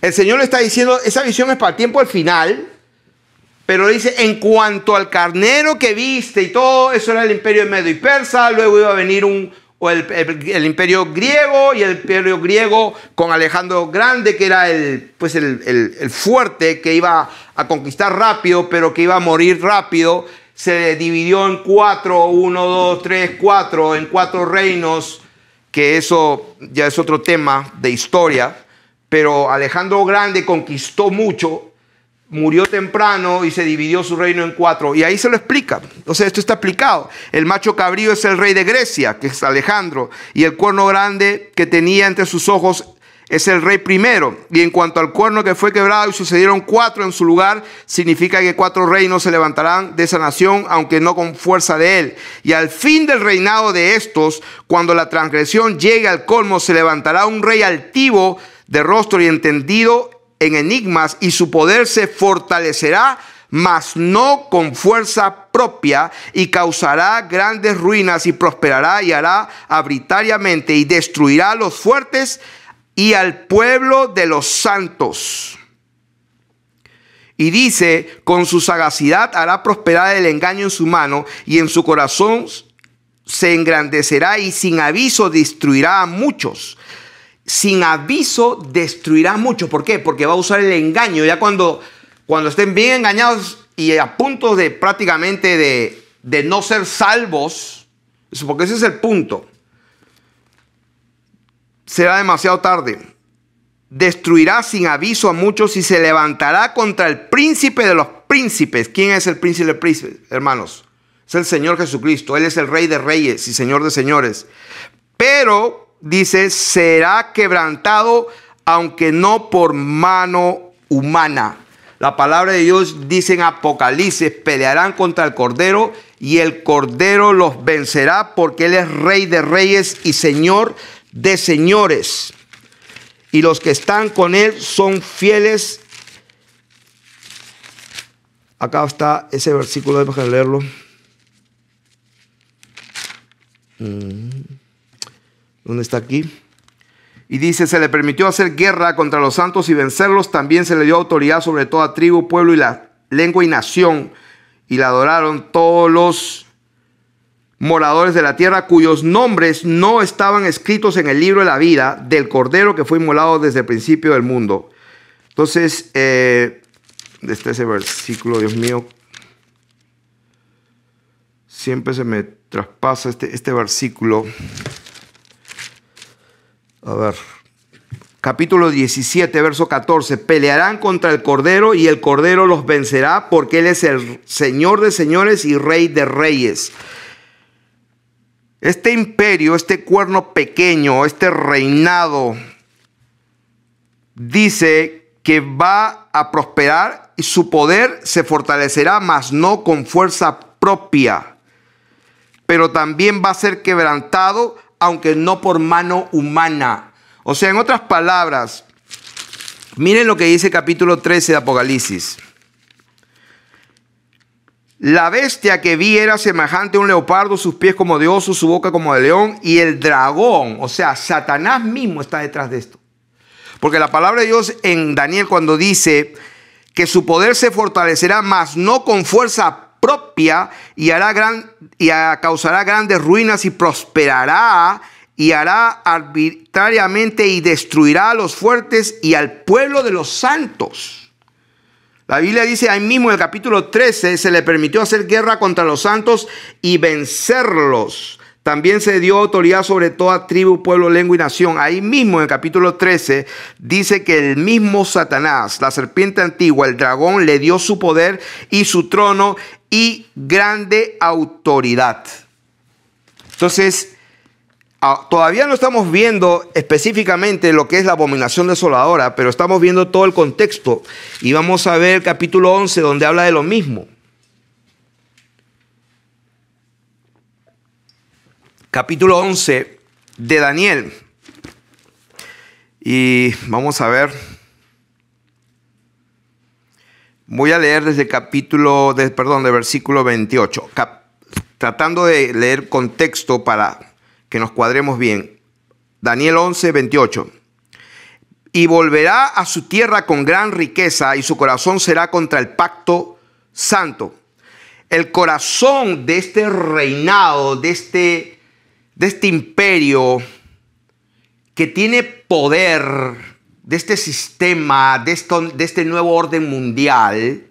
el Señor le está diciendo, esa visión es para el tiempo al final, pero dice, en cuanto al carnero que viste y todo, eso era el imperio de medio y persa, luego iba a venir un, o el, imperio griego y el imperio griego con Alejandro Grande, que era el, pues el, el, fuerte que iba a conquistar rápido, pero que iba a morir rápido, se dividió en cuatro, uno, dos, tres, cuatro, en cuatro reinos, que eso ya es otro tema de historia pero Alejandro Grande conquistó mucho, murió temprano y se dividió su reino en cuatro. Y ahí se lo explica. O sea, esto está explicado. El macho cabrío es el rey de Grecia, que es Alejandro, y el cuerno grande que tenía entre sus ojos es el rey primero. Y en cuanto al cuerno que fue quebrado y sucedieron cuatro en su lugar, significa que cuatro reinos se levantarán de esa nación, aunque no con fuerza de él. Y al fin del reinado de estos, cuando la transgresión llegue al colmo, se levantará un rey altivo de rostro y entendido en enigmas, y su poder se fortalecerá, mas no con fuerza propia, y causará grandes ruinas, y prosperará y hará arbitrariamente, y destruirá a los fuertes y al pueblo de los santos. Y dice, con su sagacidad hará prosperar el engaño en su mano, y en su corazón se engrandecerá, y sin aviso destruirá a muchos sin aviso destruirá mucho. ¿Por qué? Porque va a usar el engaño. Ya cuando, cuando estén bien engañados y a punto de prácticamente de, de no ser salvos, porque ese es el punto, será demasiado tarde. Destruirá sin aviso a muchos y se levantará contra el príncipe de los príncipes. ¿Quién es el príncipe de los príncipes, hermanos? Es el Señor Jesucristo. Él es el Rey de Reyes y Señor de Señores. Pero dice, será quebrantado, aunque no por mano humana. La palabra de Dios dice en Apocalipsis, pelearán contra el Cordero y el Cordero los vencerá porque Él es Rey de Reyes y Señor de Señores. Y los que están con Él son fieles. Acá está ese versículo, déjame leerlo. Mm. ¿Dónde está aquí? Y dice, se le permitió hacer guerra contra los santos y vencerlos. También se le dio autoridad sobre toda tribu, pueblo y la lengua y nación. Y la adoraron todos los moradores de la tierra cuyos nombres no estaban escritos en el libro de la vida del cordero que fue inmolado desde el principio del mundo. Entonces, eh, desde este ese versículo, Dios mío, siempre se me traspasa este, este versículo. A ver. Capítulo 17, verso 14. Pelearán contra el Cordero y el Cordero los vencerá porque Él es el Señor de señores y Rey de reyes. Este imperio, este cuerno pequeño, este reinado, dice que va a prosperar y su poder se fortalecerá, mas no con fuerza propia. Pero también va a ser quebrantado aunque no por mano humana. O sea, en otras palabras, miren lo que dice capítulo 13 de Apocalipsis. La bestia que vi era semejante a un leopardo, sus pies como de oso, su boca como de león, y el dragón, o sea, Satanás mismo está detrás de esto. Porque la palabra de Dios en Daniel cuando dice que su poder se fortalecerá, mas no con fuerza propia y, hará gran, y causará grandes ruinas y prosperará y hará arbitrariamente y destruirá a los fuertes y al pueblo de los santos. La Biblia dice ahí mismo en el capítulo 13, se le permitió hacer guerra contra los santos y vencerlos. También se dio autoridad sobre toda tribu, pueblo, lengua y nación. Ahí mismo en el capítulo 13 dice que el mismo Satanás, la serpiente antigua, el dragón, le dio su poder y su trono y grande autoridad. Entonces, ah, todavía no estamos viendo específicamente lo que es la abominación desoladora, pero estamos viendo todo el contexto y vamos a ver el capítulo 11 donde habla de lo mismo. Capítulo 11 de Daniel. Y vamos a ver Voy a leer desde capítulo, perdón, de versículo 28, tratando de leer contexto para que nos cuadremos bien. Daniel 11, 28. Y volverá a su tierra con gran riqueza y su corazón será contra el pacto santo. El corazón de este reinado, de este, de este imperio que tiene poder, de este sistema, de, este nuevo orden mundial,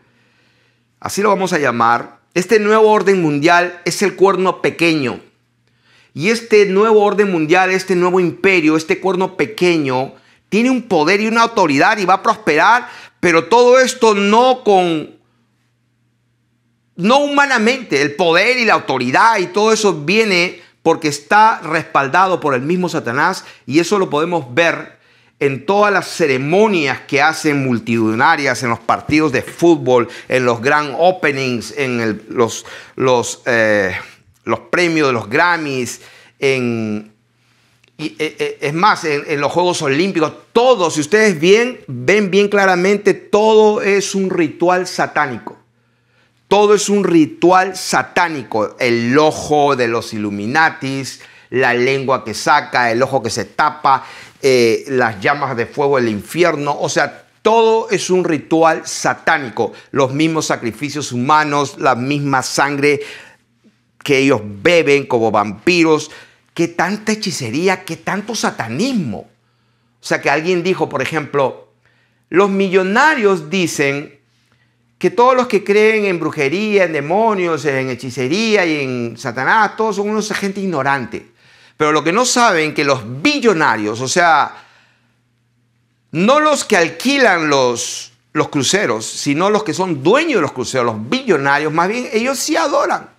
así lo vamos a llamar, este nuevo orden mundial es el cuerno pequeño. Y este nuevo orden mundial, este nuevo imperio, este cuerno pequeño, tiene un poder y una autoridad y va a prosperar, pero todo esto no con no humanamente, el poder y la autoridad y todo eso viene porque está respaldado por el mismo Satanás y eso lo podemos ver en todas las ceremonias que hacen multitudinarias, en los partidos de fútbol, en los grand openings, en los, los, eh, los, premios de los Grammys, en, y, eh, eh, es más, en, los Juegos Olímpicos, todo, si ustedes bien, ven bien claramente, todo es un ritual satánico. Todo es un ritual satánico. El ojo de los Illuminatis, la lengua que saca, el ojo que se tapa, eh, las llamas de fuego del infierno, o sea, todo es un ritual satánico, los mismos sacrificios humanos, la misma sangre que ellos beben como vampiros, qué tanta hechicería, qué tanto satanismo. O sea, que alguien dijo, por ejemplo, los millonarios dicen que todos los que creen en brujería, en demonios, en hechicería y en Satanás, todos son unos gente ignorante. Pero lo que no saben que los billonarios, o sea, no los que alquilan los, los cruceros, sino los que son dueños de los cruceros, los billonarios, más bien ellos sí adoran.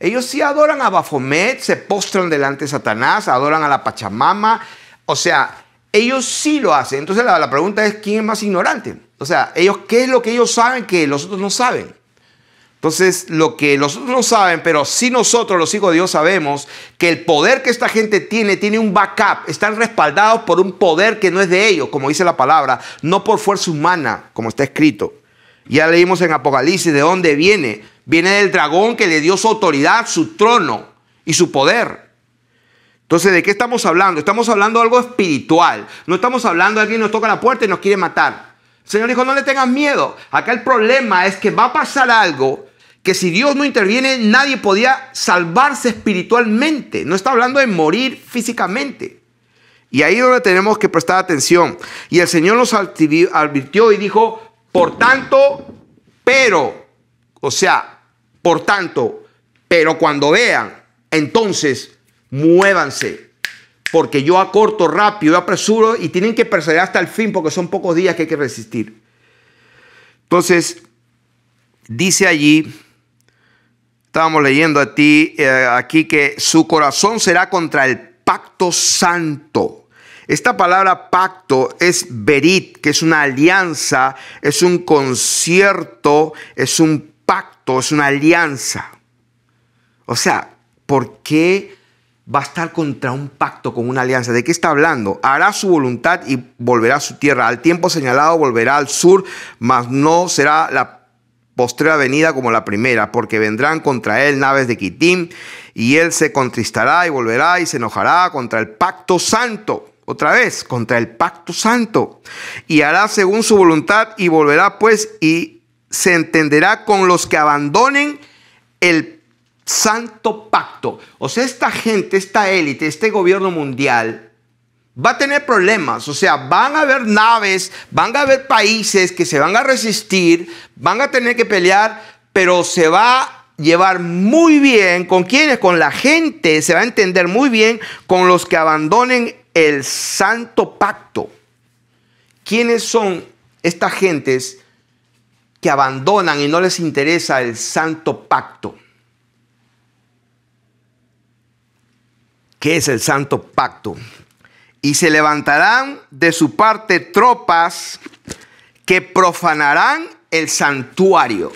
Ellos sí adoran a Bafomet, se postran delante de Satanás, adoran a la Pachamama. O sea, ellos sí lo hacen. Entonces la, la pregunta es, ¿quién es más ignorante? O sea, ellos, ¿qué es lo que ellos saben que los otros no saben? Entonces, lo que los no saben, pero sí nosotros, los hijos de Dios, sabemos que el poder que esta gente tiene, tiene un backup, están respaldados por un poder que no es de ellos, como dice la palabra, no por fuerza humana, como está escrito. Ya leímos en Apocalipsis de dónde viene. Viene del dragón que le dio su autoridad, su trono y su poder. Entonces, ¿de qué estamos hablando? Estamos hablando de algo espiritual. No estamos hablando de alguien nos toca la puerta y nos quiere matar. Señor dijo, no le tengas miedo. Acá el problema es que va a pasar algo que si Dios no interviene nadie podía salvarse espiritualmente. No está hablando de morir físicamente. Y ahí es donde tenemos que prestar atención. Y el Señor nos advirtió y dijo, por tanto, pero, o sea, por tanto, pero cuando vean, entonces muévanse. Porque yo acorto rápido, y apresuro y tienen que perseverar hasta el fin porque son pocos días que hay que resistir. Entonces, dice allí Estábamos leyendo a ti eh, aquí que su corazón será contra el pacto santo. Esta palabra pacto es berit, que es una alianza, es un concierto, es un pacto, es una alianza. O sea, ¿por qué va a estar contra un pacto, con una alianza. ¿De qué está hablando? Hará su voluntad y volverá a su tierra. Al tiempo señalado volverá al sur, mas no será la postrera venida como la primera, porque vendrán contra él naves de Quitín, y él se contristará y volverá y se enojará contra el pacto santo. Otra vez, contra el pacto santo. Y hará según su voluntad y volverá pues y se entenderá con los que abandonen el santo pacto. O sea, esta gente, esta élite, este gobierno mundial, va a tener problemas. O sea, van a haber naves, van a haber países que se van a resistir, van a tener que pelear, pero se va a llevar muy bien. ¿Con quiénes? Con la gente. Se va a entender muy bien con los que abandonen el santo pacto. ¿Quiénes son estas gentes que abandonan y no les interesa el santo pacto? ¿Qué es el santo pacto? Y se levantarán de su parte tropas que profanarán el santuario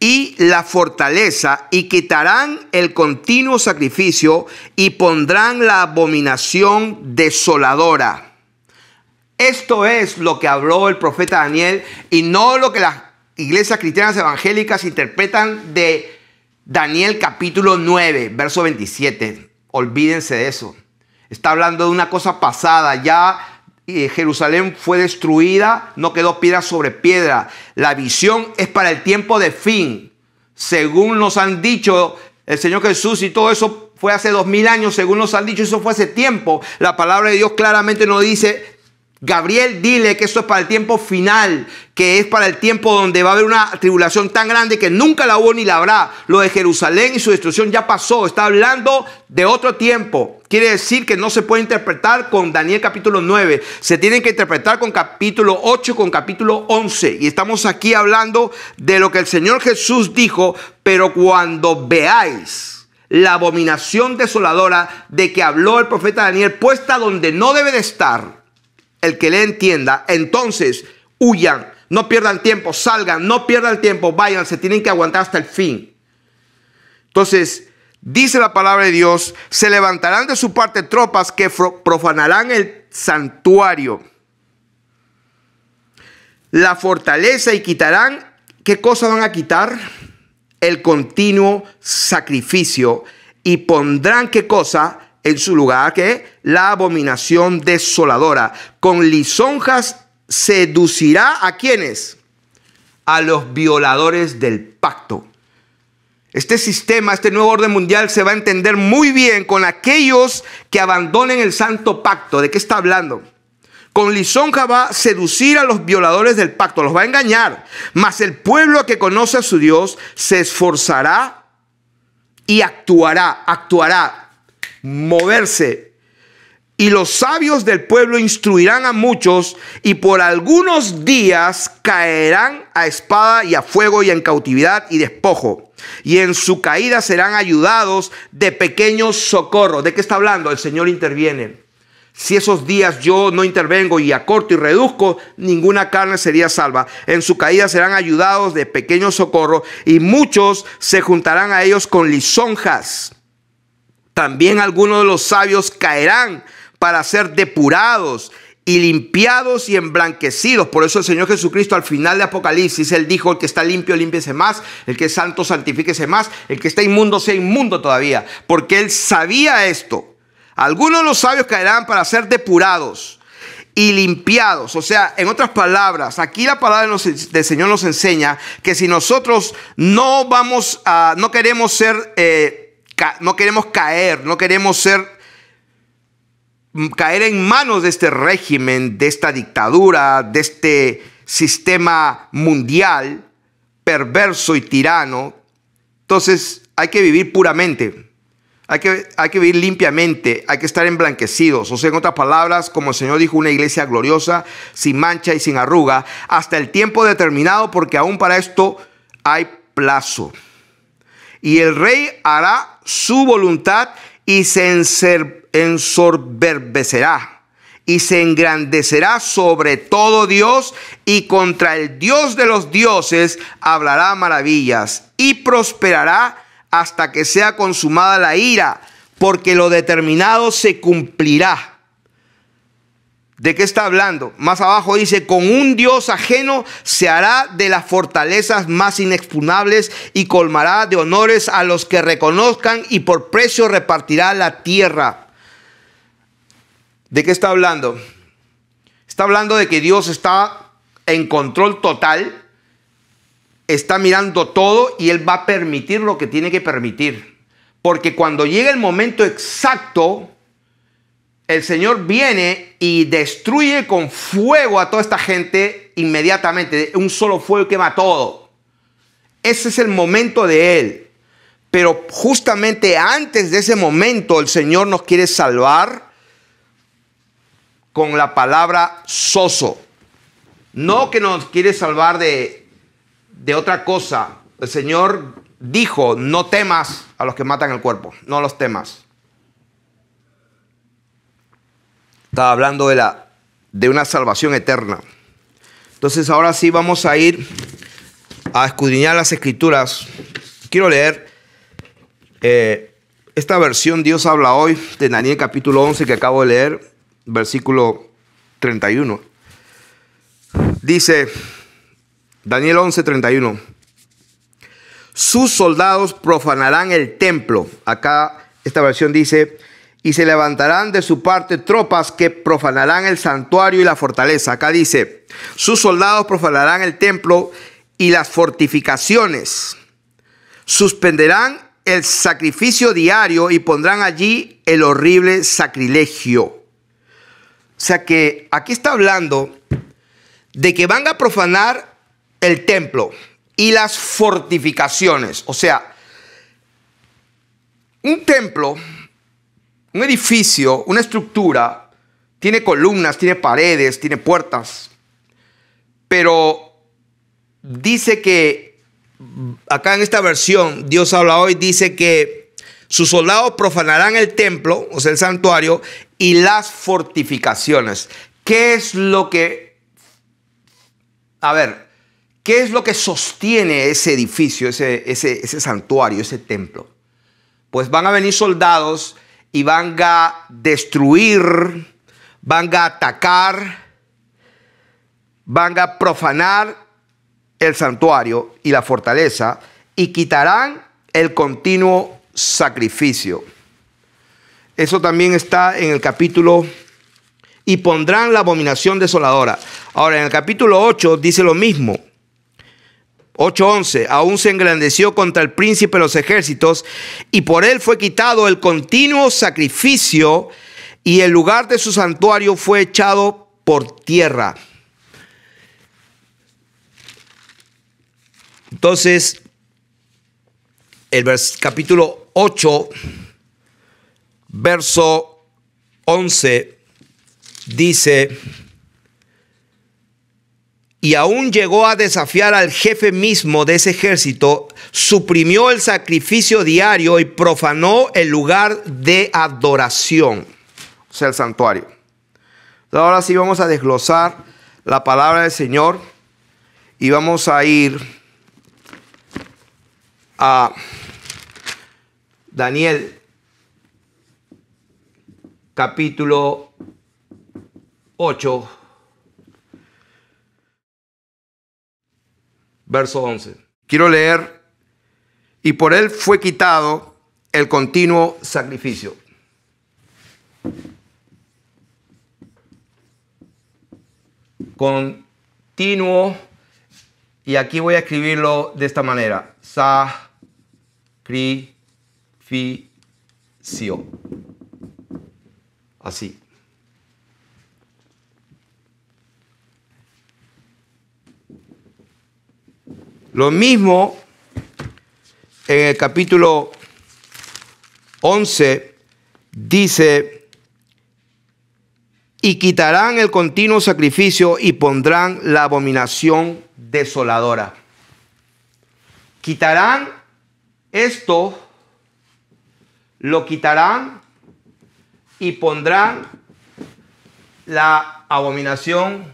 y la fortaleza y quitarán el continuo sacrificio y pondrán la abominación desoladora. Esto es lo que habló el profeta Daniel y no lo que las iglesias cristianas evangélicas interpretan de Daniel capítulo 9, verso 27. Olvídense de eso. Está hablando de una cosa pasada. Ya eh, Jerusalén fue destruida, no quedó piedra sobre piedra. La visión es para el tiempo de fin. Según nos han dicho el Señor Jesús y todo eso fue hace dos mil años, según nos han dicho, eso fue hace tiempo. La palabra de Dios claramente nos dice Gabriel, dile que esto es para el tiempo final, que es para el tiempo donde va a haber una tribulación tan grande que nunca la hubo ni la habrá. Lo de Jerusalén y su destrucción ya pasó, está hablando de otro tiempo. Quiere decir que no se puede interpretar con Daniel capítulo 9, se tiene que interpretar con capítulo 8, con capítulo 11. Y estamos aquí hablando de lo que el Señor Jesús dijo, pero cuando veáis la abominación desoladora de que habló el profeta Daniel puesta donde no debe de estar, el que le entienda, entonces huyan, no pierdan tiempo, salgan, no pierdan tiempo, vayan, se tienen que aguantar hasta el fin. Entonces, dice la palabra de Dios, se levantarán de su parte tropas que profanarán el santuario, la fortaleza y quitarán, ¿qué cosa van a quitar? El continuo sacrificio y pondrán qué cosa? en su lugar que la abominación desoladora. Con lisonjas seducirá a quienes? A los violadores del pacto. Este sistema, este nuevo orden mundial se va a entender muy bien con aquellos que abandonen el santo pacto. ¿De qué está hablando? Con lisonja va a seducir a los violadores del pacto, los va a engañar. Mas el pueblo que conoce a su Dios se esforzará y actuará, actuará, moverse. Y los sabios del pueblo instruirán a muchos y por algunos días caerán a espada y a fuego y en cautividad y despojo. Y en su caída serán ayudados de pequeños socorros. ¿De qué está hablando? El Señor interviene. Si esos días yo no intervengo y acorto y reduzco, ninguna carne sería salva. En su caída serán ayudados de pequeño socorro, y muchos se juntarán a ellos con lisonjas también algunos de los sabios caerán para ser depurados y limpiados y emblanquecidos. Por eso el Señor Jesucristo al final de Apocalipsis, Él dijo, el que está limpio, limpiese más, el que es santo, santifíquese más, el que está inmundo, sea inmundo todavía, porque Él sabía esto. Algunos de los sabios caerán para ser depurados y limpiados. O sea, en otras palabras, aquí la palabra del Señor nos enseña que si nosotros no vamos a, no queremos ser... Eh, no queremos caer, no queremos ser mm, caer en manos de este régimen, de esta dictadura, de este sistema mundial perverso y tirano. Entonces hay que vivir puramente, hay que, hay que vivir limpiamente, hay que estar emblanquecidos. O sea, en otras palabras, como el Señor dijo, una iglesia gloriosa, sin mancha y sin arruga, hasta el tiempo determinado, porque aún para esto hay plazo. Y el rey hará su voluntad y se ensorberbecerá y se engrandecerá sobre todo Dios y contra el Dios de los dioses hablará maravillas y prosperará hasta que sea consumada la ira, porque lo determinado se cumplirá. ¿De qué está hablando? Más abajo dice, con un Dios ajeno se hará de las fortalezas más inexpugnables y colmará de honores a los que reconozcan y por precio repartirá la tierra. ¿De qué está hablando? Está hablando de que Dios está en control total, está mirando todo y Él va a permitir lo que tiene que permitir. Porque cuando llegue el momento exacto, el Señor viene y destruye con fuego a toda esta gente inmediatamente. Un solo fuego quema todo. Ese es el momento de Él. Pero justamente antes de ese momento el Señor nos quiere salvar con la palabra soso. No que nos quiere salvar de, de otra cosa. El Señor dijo, no temas a los que matan el cuerpo, no los temas. Estaba hablando de, la, de una salvación eterna. Entonces ahora sí vamos a ir a escudriñar las escrituras. Quiero leer eh, esta versión Dios habla hoy de Daniel capítulo 11 que acabo de leer, versículo 31. Dice Daniel 11, 31. Sus soldados profanarán el templo. Acá esta versión dice, y se levantarán de su parte tropas que profanarán el santuario y la fortaleza. Acá dice, sus soldados profanarán el templo y las fortificaciones. Suspenderán el sacrificio diario y pondrán allí el horrible sacrilegio. O sea que aquí está hablando de que van a profanar el templo y las fortificaciones. O sea, un templo un edificio, una estructura, tiene columnas, tiene paredes, tiene puertas, pero dice que, acá en esta versión, Dios habla hoy, dice que sus soldados profanarán el templo, o sea, el santuario, y las fortificaciones. ¿Qué es lo que... A ver, ¿qué es lo que sostiene ese edificio, ese, ese, ese santuario, ese templo? Pues van a venir soldados y van a destruir, van a atacar, van a profanar el santuario y la fortaleza y quitarán el continuo sacrificio. Eso también está en el capítulo y pondrán la abominación desoladora. Ahora, en el capítulo 8 dice lo mismo. 8.11, aún se engrandeció contra el príncipe de los ejércitos y por él fue quitado el continuo sacrificio y el lugar de su santuario fue echado por tierra. Entonces, el capítulo 8, verso 11, dice y aún llegó a desafiar al jefe mismo de ese ejército, suprimió el sacrificio diario y profanó el lugar de adoración, o sea, el santuario. ahora sí vamos a desglosar la palabra del Señor y vamos a ir a Daniel capítulo 8 verso 11. Quiero leer, y por él fue quitado el continuo sacrificio. Continuo, y aquí voy a escribirlo de esta manera, sacrificio. Así. Lo mismo en el capítulo 11 dice, y quitarán el continuo sacrificio y pondrán la abominación desoladora. Quitarán esto, lo quitarán y pondrán la abominación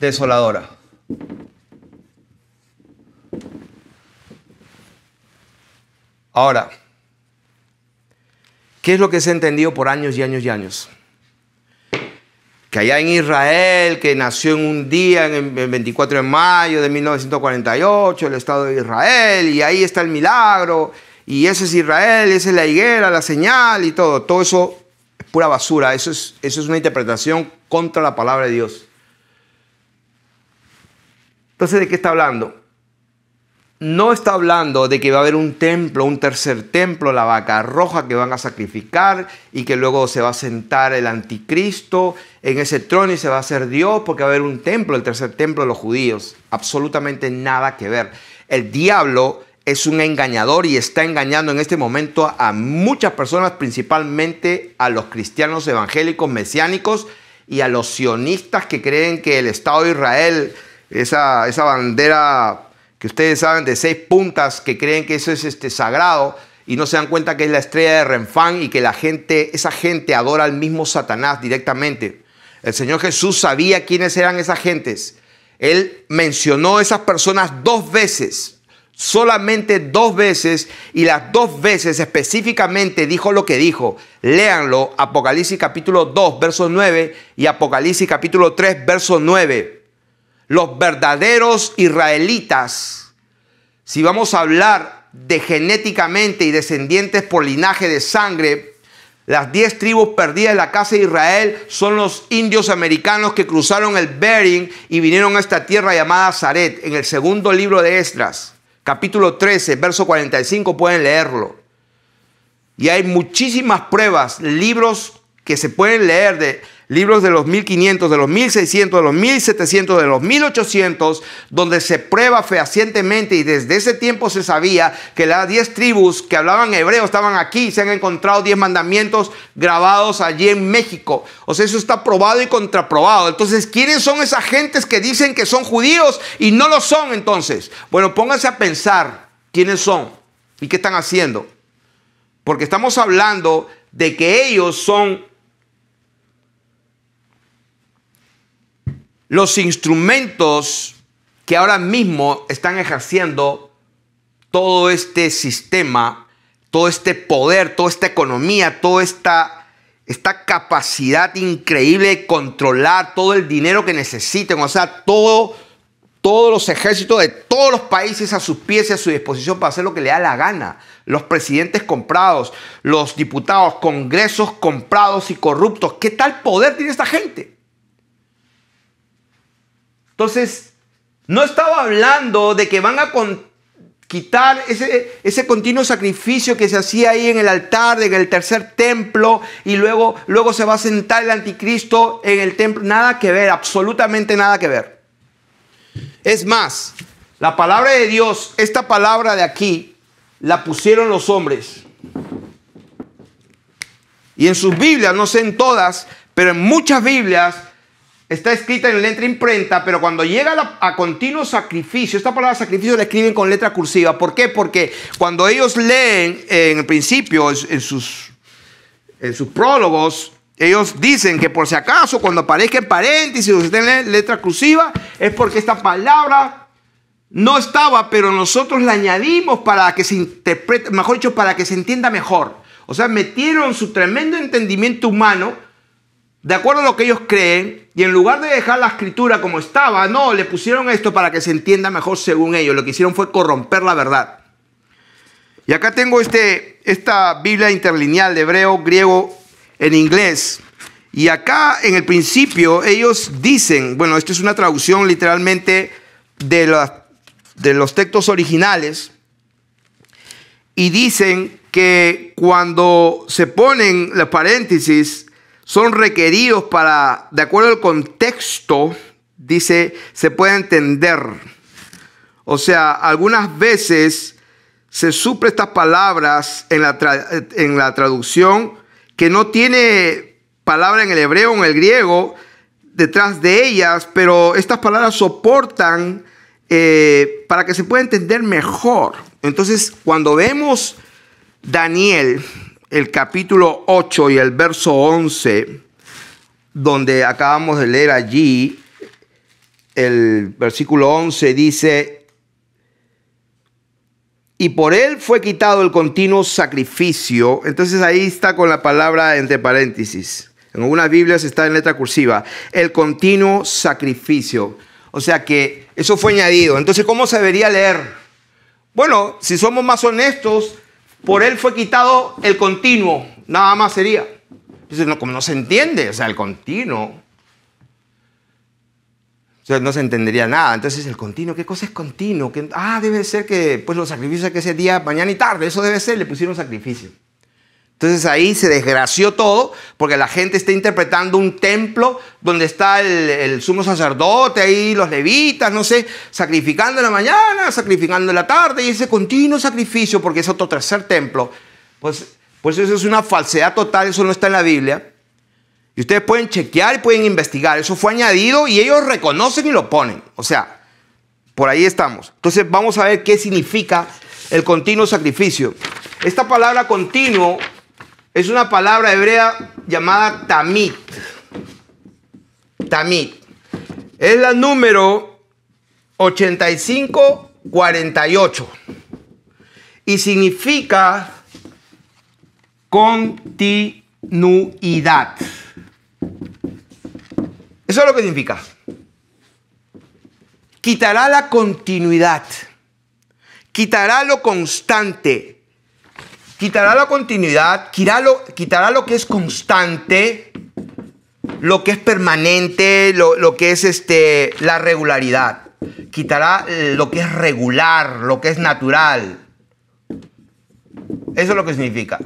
desoladora. Ahora, ¿qué es lo que se ha entendido por años y años y años? Que allá en Israel, que nació en un día, en el 24 de mayo de 1948, el Estado de Israel, y ahí está el milagro, y ese es Israel, esa es la higuera, la señal y todo. Todo eso es pura basura, eso es, eso es una interpretación contra la palabra de Dios. Entonces, ¿de qué está hablando? no está hablando de que va a haber un templo, un tercer templo, la vaca roja que van a sacrificar y que luego se va a sentar el anticristo en ese trono y se va a hacer Dios porque va a haber un templo, el tercer templo de los judíos. Absolutamente nada que ver. El diablo es un engañador y está engañando en este momento a muchas personas, principalmente a los cristianos evangélicos mesiánicos y a los sionistas que creen que el Estado de Israel, esa, esa bandera que ustedes saben de seis puntas que creen que eso es este sagrado y no se dan cuenta que es la estrella de Renfán y que la gente, esa gente adora al mismo Satanás directamente. El Señor Jesús sabía quiénes eran esas gentes. Él mencionó a esas personas dos veces, solamente dos veces, y las dos veces específicamente dijo lo que dijo. Léanlo, Apocalipsis capítulo 2, verso 9 y Apocalipsis capítulo 3, verso 9 los verdaderos israelitas, si vamos a hablar de genéticamente y descendientes por linaje de sangre, las diez tribus perdidas de la casa de Israel son los indios americanos que cruzaron el Bering y vinieron a esta tierra llamada Zaret. En el segundo libro de Esdras, capítulo 13, verso 45, pueden leerlo. Y hay muchísimas pruebas, libros que se pueden leer de libros de los 1500, de los 1600, de los 1700, de los 1800, donde se prueba fehacientemente y desde ese tiempo se sabía que las 10 tribus que hablaban hebreo estaban aquí, se han encontrado 10 mandamientos grabados allí en México. O sea, eso está probado y contraprobado. Entonces, ¿quiénes son esas gentes que dicen que son judíos y no lo son entonces? Bueno, pónganse a pensar quiénes son y qué están haciendo. Porque estamos hablando de que ellos son los instrumentos que ahora mismo están ejerciendo todo este sistema, todo este poder, toda esta economía, toda esta, esta capacidad increíble de controlar todo el dinero que necesiten, o sea, todo, todos los ejércitos de todos los países a sus pies y a su disposición para hacer lo que le da la gana. Los presidentes comprados, los diputados, congresos comprados y corruptos. ¿Qué tal poder tiene esta gente? Entonces, no estaba hablando de que van a quitar ese, continuo sacrificio que se hacía ahí en el altar, en el tercer templo, y luego, luego se va a sentar el anticristo en el templo. Nada que ver, absolutamente nada que ver. Es más, la palabra de Dios, esta palabra de aquí, la pusieron los hombres. Y en sus Biblias, no sé en todas, pero en muchas Biblias está escrita en letra imprenta, pero cuando llega a continuo sacrificio, esta palabra sacrificio la escriben con letra cursiva. ¿Por qué? Porque cuando ellos leen en el principio, en, sus, en sus prólogos, ellos dicen que por si acaso cuando aparezca en paréntesis o esté en letra cursiva, es porque esta palabra no estaba, pero nosotros la añadimos para que se interprete, mejor dicho, para que se entienda mejor. O sea, metieron su tremendo entendimiento humano de acuerdo a lo que ellos creen, y en lugar de dejar la escritura como estaba, no, le pusieron esto para que se entienda mejor según ellos. Lo que hicieron fue corromper la verdad. Y acá tengo este, esta Biblia interlineal de hebreo, griego, en inglés. Y acá en el principio ellos dicen, bueno, esto es una traducción literalmente de, de los textos originales, y dicen que cuando se ponen los paréntesis son requeridos para, de acuerdo al contexto, dice, se puede entender. O sea, algunas veces se suple estas palabras en la, en la traducción que no tiene palabra en el hebreo o en el griego detrás de ellas, pero estas palabras soportan eh, para que se pueda entender mejor. Entonces, cuando vemos Daniel, el capítulo 8 y el verso 11, donde acabamos de leer allí, el versículo 11 dice, y por él fue quitado el continuo sacrificio. Entonces ahí está con la palabra entre paréntesis. En algunas Biblias está en letra cursiva, el continuo sacrificio. O sea que eso fue añadido. Entonces, ¿cómo se debería leer? Bueno, si somos más honestos, por él fue quitado el continuo, nada más sería. entonces no, como no se entiende, o sea, el continuo. O sea, no se entendería nada. Entonces, el continuo, ¿qué cosa es continuo? Ah, debe ser que pues los sacrificios que ese día, mañana y tarde, eso debe ser, le pusieron sacrificio. Entonces ahí se desgració todo porque la gente está interpretando un templo donde está el, sumo sacerdote, ahí los levitas, no sé, sacrificando en la mañana, sacrificando en la tarde y ese continuo sacrificio porque es otro tercer templo. Pues, pues eso es una falsedad total, eso no está en la Biblia. Y ustedes pueden chequear y pueden investigar, eso fue añadido y ellos reconocen y lo ponen. O sea, por ahí estamos. Entonces vamos a ver qué significa el continuo sacrificio. Esta palabra continuo es una palabra hebrea llamada tamit. Tamit. Es la número 8548. Y significa continuidad. Eso es lo que significa. Quitará la continuidad. Quitará lo constante quitará la continuidad, quitará lo, quitará lo que es constante, lo que es permanente, lo, que es este, la regularidad. Quitará lo que es regular, lo que es natural. Eso es lo que significa.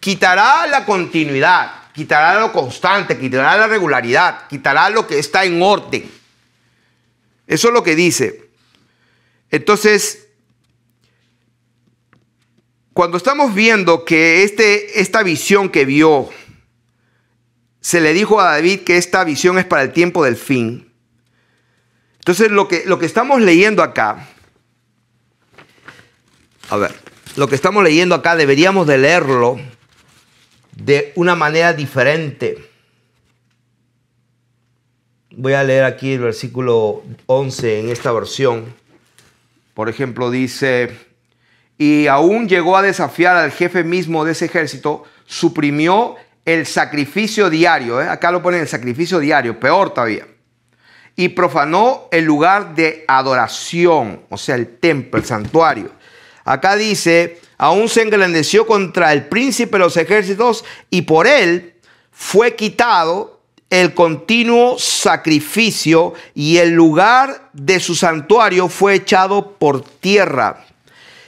Quitará la continuidad, quitará lo constante, quitará la regularidad, quitará lo que está en orden. Eso es lo que dice. Entonces, cuando estamos viendo que este, esta visión que vio, se le dijo a David que esta visión es para el tiempo del fin. Entonces lo que, lo que estamos leyendo acá, a ver, lo que estamos leyendo acá deberíamos de leerlo de una manera diferente. Voy a leer aquí el versículo 11 en esta versión. Por ejemplo, dice, y aún llegó a desafiar al jefe mismo de ese ejército, suprimió el sacrificio diario, ¿eh? acá lo ponen el sacrificio diario, peor todavía, y profanó el lugar de adoración, o sea, el templo, el santuario. Acá dice, aún se engrandeció contra el príncipe de los ejércitos y por él fue quitado el continuo sacrificio y el lugar de su santuario fue echado por tierra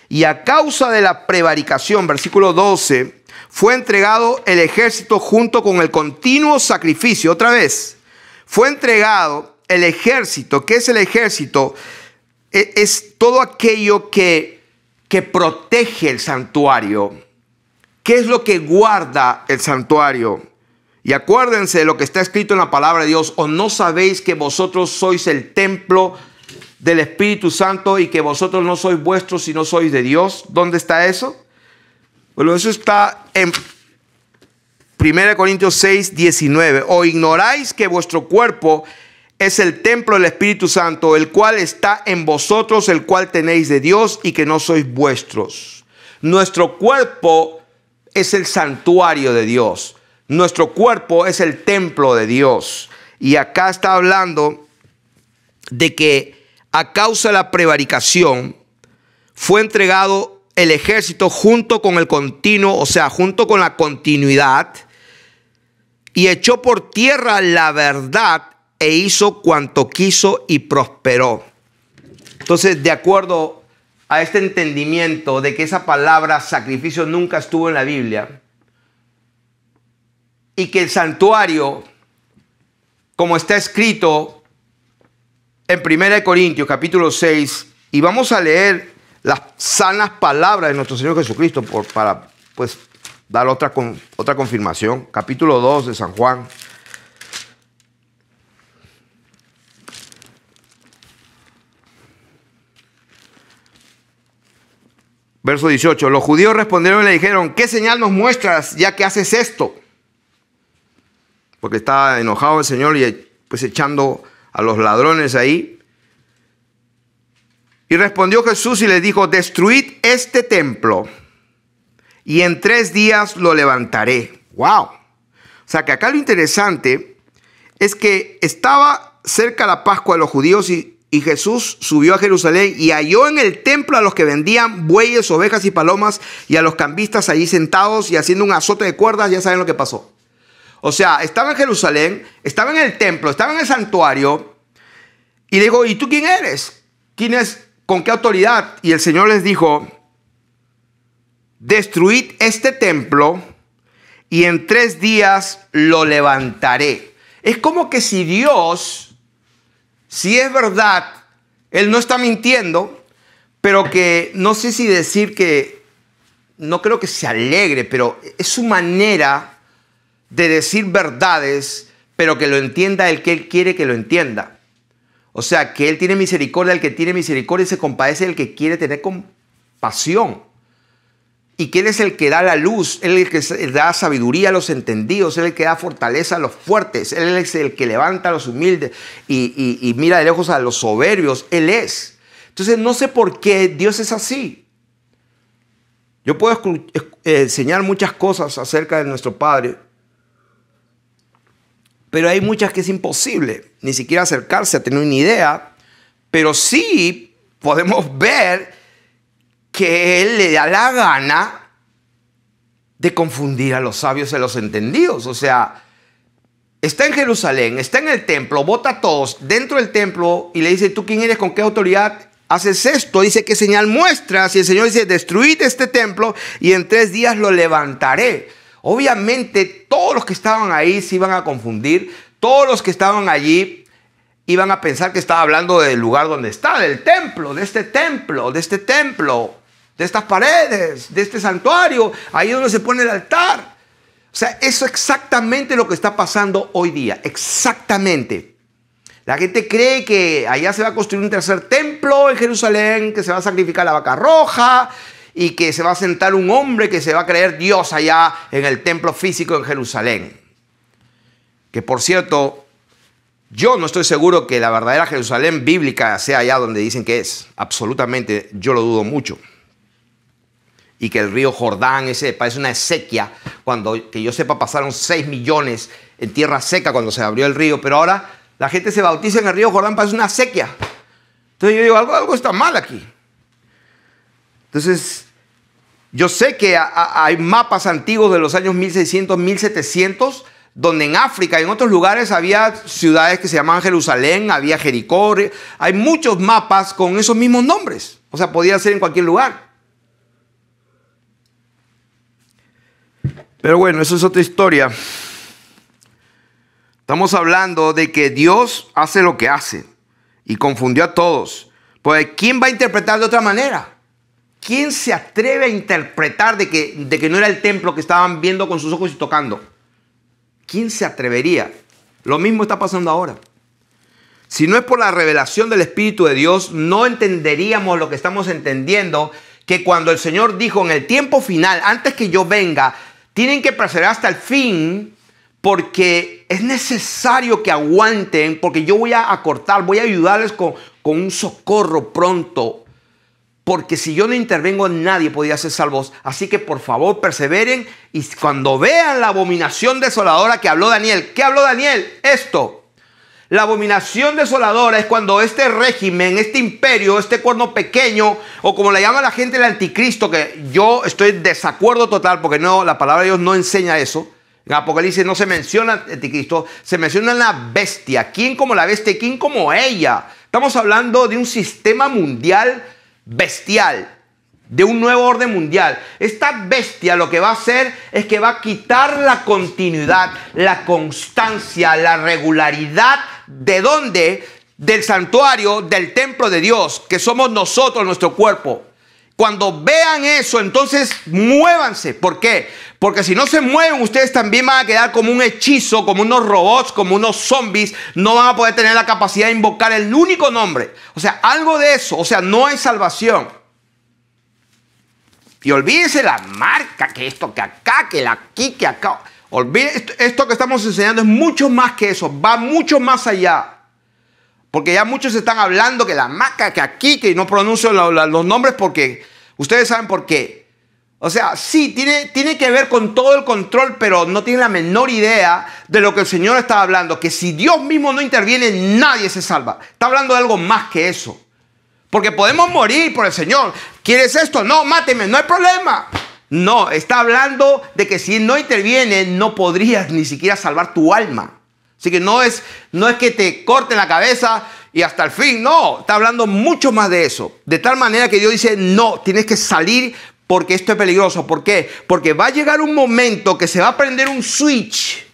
y a causa de la prevaricación, versículo 12, fue entregado el ejército junto con el continuo sacrificio. Otra vez, fue entregado el ejército. ¿Qué es el ejército? E, es todo aquello que, que protege el santuario. ¿Qué es lo que guarda el santuario? Y acuérdense de lo que está escrito en la palabra de Dios, o no sabéis que vosotros sois el templo del Espíritu Santo y que vosotros no sois vuestros sino no sois de Dios. ¿Dónde está eso? Bueno, eso está en 1 Corintios 6, 19. O ignoráis que vuestro cuerpo es el templo del Espíritu Santo, el cual está en vosotros, el cual tenéis de Dios y que no sois vuestros. Nuestro cuerpo es el santuario de Dios. Nuestro cuerpo es el templo de Dios. Y acá está hablando de que a causa de la prevaricación, fue entregado el ejército junto con el continuo, o sea, junto con la continuidad, y echó por tierra la verdad e hizo cuanto quiso y prosperó. Entonces, de acuerdo a este entendimiento de que esa palabra sacrificio nunca estuvo en la Biblia, y que el santuario, como está escrito, en 1 Corintios capítulo 6 y vamos a leer las sanas palabras de nuestro Señor Jesucristo para pues, dar otra, otra confirmación. Capítulo 2 de San Juan. Verso 18. Los judíos respondieron y le dijeron, ¿qué señal nos muestras ya que haces esto? Porque está enojado el Señor y pues echando a los ladrones ahí. Y respondió Jesús y le dijo, destruid este templo y en tres días lo levantaré. ¡Wow! O sea que acá lo interesante es que estaba cerca la Pascua de los judíos y, y Jesús subió a Jerusalén y halló en el templo a los que vendían bueyes, ovejas y palomas y a los cambistas allí sentados y haciendo un azote de cuerdas. Ya saben lo que pasó. O sea, estaba en Jerusalén, estaba en el templo, estaba en el santuario. Y le digo, ¿y tú quién eres? ¿Quién es? ¿Con qué autoridad? Y el Señor les dijo, destruid este templo y en tres días lo levantaré. Es como que si Dios, si es verdad, Él no está mintiendo, pero que no sé si decir que, no creo que se alegre, pero es su manera de decir verdades, pero que lo entienda el que Él quiere que lo entienda. O sea, que Él tiene misericordia el que tiene misericordia y se compadece el que quiere tener compasión. Y que Él es el que da la luz, Él es el que da sabiduría a los entendidos, Él es el que da fortaleza a los fuertes, Él es el que levanta a los humildes y, y mira de lejos a los soberbios, Él es. Entonces no sé por qué Dios es así. Yo puedo enseñar muchas cosas acerca de nuestro Padre, pero hay muchas que es imposible ni siquiera acercarse a tener una idea, pero sí podemos ver que él le da la gana de confundir a los sabios y a los entendidos. O sea, está en Jerusalén, está en el templo, vota a todos dentro del templo y le dice, ¿tú quién eres? ¿Con qué autoridad haces esto? Dice, ¿qué señal muestras? Y el Señor dice, destruid este templo y en tres días lo levantaré. Obviamente todos los que estaban ahí se iban a confundir, todos los que estaban allí iban a pensar que estaba hablando del lugar donde está, del templo, de este templo, de este templo, de estas paredes, de este santuario, ahí donde se pone el altar. O sea, eso es exactamente lo que está pasando hoy día, exactamente. La gente cree que allá se va a construir un tercer templo en Jerusalén, que se va a sacrificar la vaca roja, y que se va a sentar un hombre que se va a creer Dios allá en el templo físico en Jerusalén. Que por cierto, yo no estoy seguro que la verdadera Jerusalén bíblica sea allá donde dicen que es. Absolutamente, yo lo dudo mucho. Y que el río Jordán, ese parece una sequía, cuando que yo sepa pasaron 6 millones en tierra seca cuando se abrió el río, pero ahora la gente se bautiza en el río Jordán, parece una sequía. Entonces yo digo, algo, algo está mal aquí. Entonces, yo sé que hay mapas antiguos de los años 1600, 1700, donde en África y en otros lugares había ciudades que se llamaban Jerusalén, había Jericó, hay muchos mapas con esos mismos nombres. O sea, podía ser en cualquier lugar. Pero bueno, eso es otra historia. Estamos hablando de que Dios hace lo que hace y confundió a todos. Pues, ¿quién va a interpretar de otra manera? ¿Quién se atreve a interpretar de que, de que no era el templo que estaban viendo con sus ojos y tocando? ¿Quién se atrevería? Lo mismo está pasando ahora. Si no es por la revelación del Espíritu de Dios, no entenderíamos lo que estamos entendiendo, que cuando el Señor dijo en el tiempo final, antes que yo venga, tienen que perseverar hasta el fin, porque es necesario que aguanten, porque yo voy a acortar, voy a ayudarles con, con un socorro pronto, porque si yo no intervengo nadie podía ser salvos. Así que por favor perseveren y cuando vean la abominación desoladora que habló Daniel, ¿qué habló Daniel? Esto. La abominación desoladora es cuando este régimen, este imperio, este cuerno pequeño, o como le llama la gente el anticristo, que yo estoy en desacuerdo total porque no, la palabra de Dios no enseña eso. En Apocalipsis no se menciona anticristo, se menciona la bestia. ¿Quién como la bestia? ¿Quién como ella? Estamos hablando de un sistema mundial bestial de un nuevo orden mundial. Esta bestia lo que va a hacer es que va a quitar la continuidad, la constancia, la regularidad de dónde? Del santuario, del templo de Dios, que somos nosotros, nuestro cuerpo. Cuando vean eso, entonces muévanse. ¿Por qué? Porque si no se mueven, ustedes también van a quedar como un hechizo, como unos robots, como unos zombies. No van a poder tener la capacidad de invocar el único nombre. O sea, algo de eso. O sea, no hay salvación. Y olvídense la marca, que esto, que acá, que la aquí, que acá. Olvídense, esto que estamos enseñando es mucho más que eso. Va mucho más allá. Porque ya muchos están hablando que la maca, que aquí, que no pronuncio los nombres porque ustedes saben por qué. O sea, sí, tiene, tiene que ver con todo el control, pero no tiene la menor idea de lo que el Señor está hablando. Que si Dios mismo no interviene, nadie se salva. Está hablando de algo más que eso. Porque podemos morir por el Señor. ¿Quieres esto? No, máteme, no hay problema. No, está hablando de que si no interviene, no podrías ni siquiera salvar tu alma. Así que no es, no es que te corten la cabeza y hasta el fin, no, está hablando mucho más de eso. De tal manera que Dios dice, no, tienes que salir porque esto es peligroso. ¿Por qué? Porque va a llegar un momento que se va a prender un switch.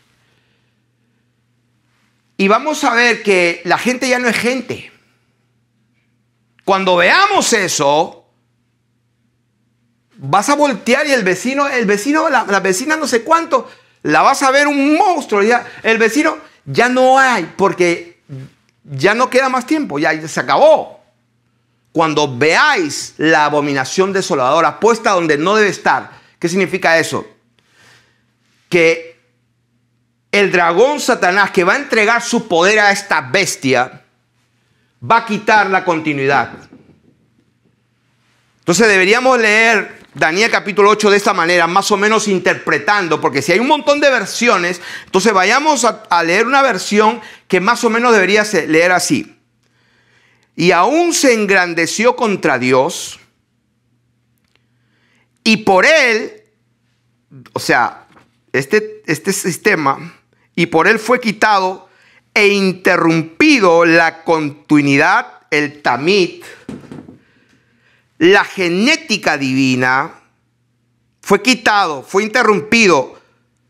Y vamos a ver que la gente ya no es gente. Cuando veamos eso, vas a voltear y el vecino, el vecino, la, la vecina no sé cuánto, la vas a ver un monstruo. Ya, el vecino, ya no hay, porque ya no queda más tiempo, ya se acabó. Cuando veáis la abominación desoladora puesta donde no debe estar, ¿qué significa eso? Que el dragón Satanás que va a entregar su poder a esta bestia, va a quitar la continuidad. Entonces deberíamos leer Daniel capítulo 8 de esta manera, más o menos interpretando, porque si hay un montón de versiones, entonces vayamos a, leer una versión que más o menos debería leer así. Y aún se engrandeció contra Dios, y por él, o sea, este, este sistema, y por él fue quitado e interrumpido la continuidad, el tamit, la genética divina fue quitado, fue interrumpido.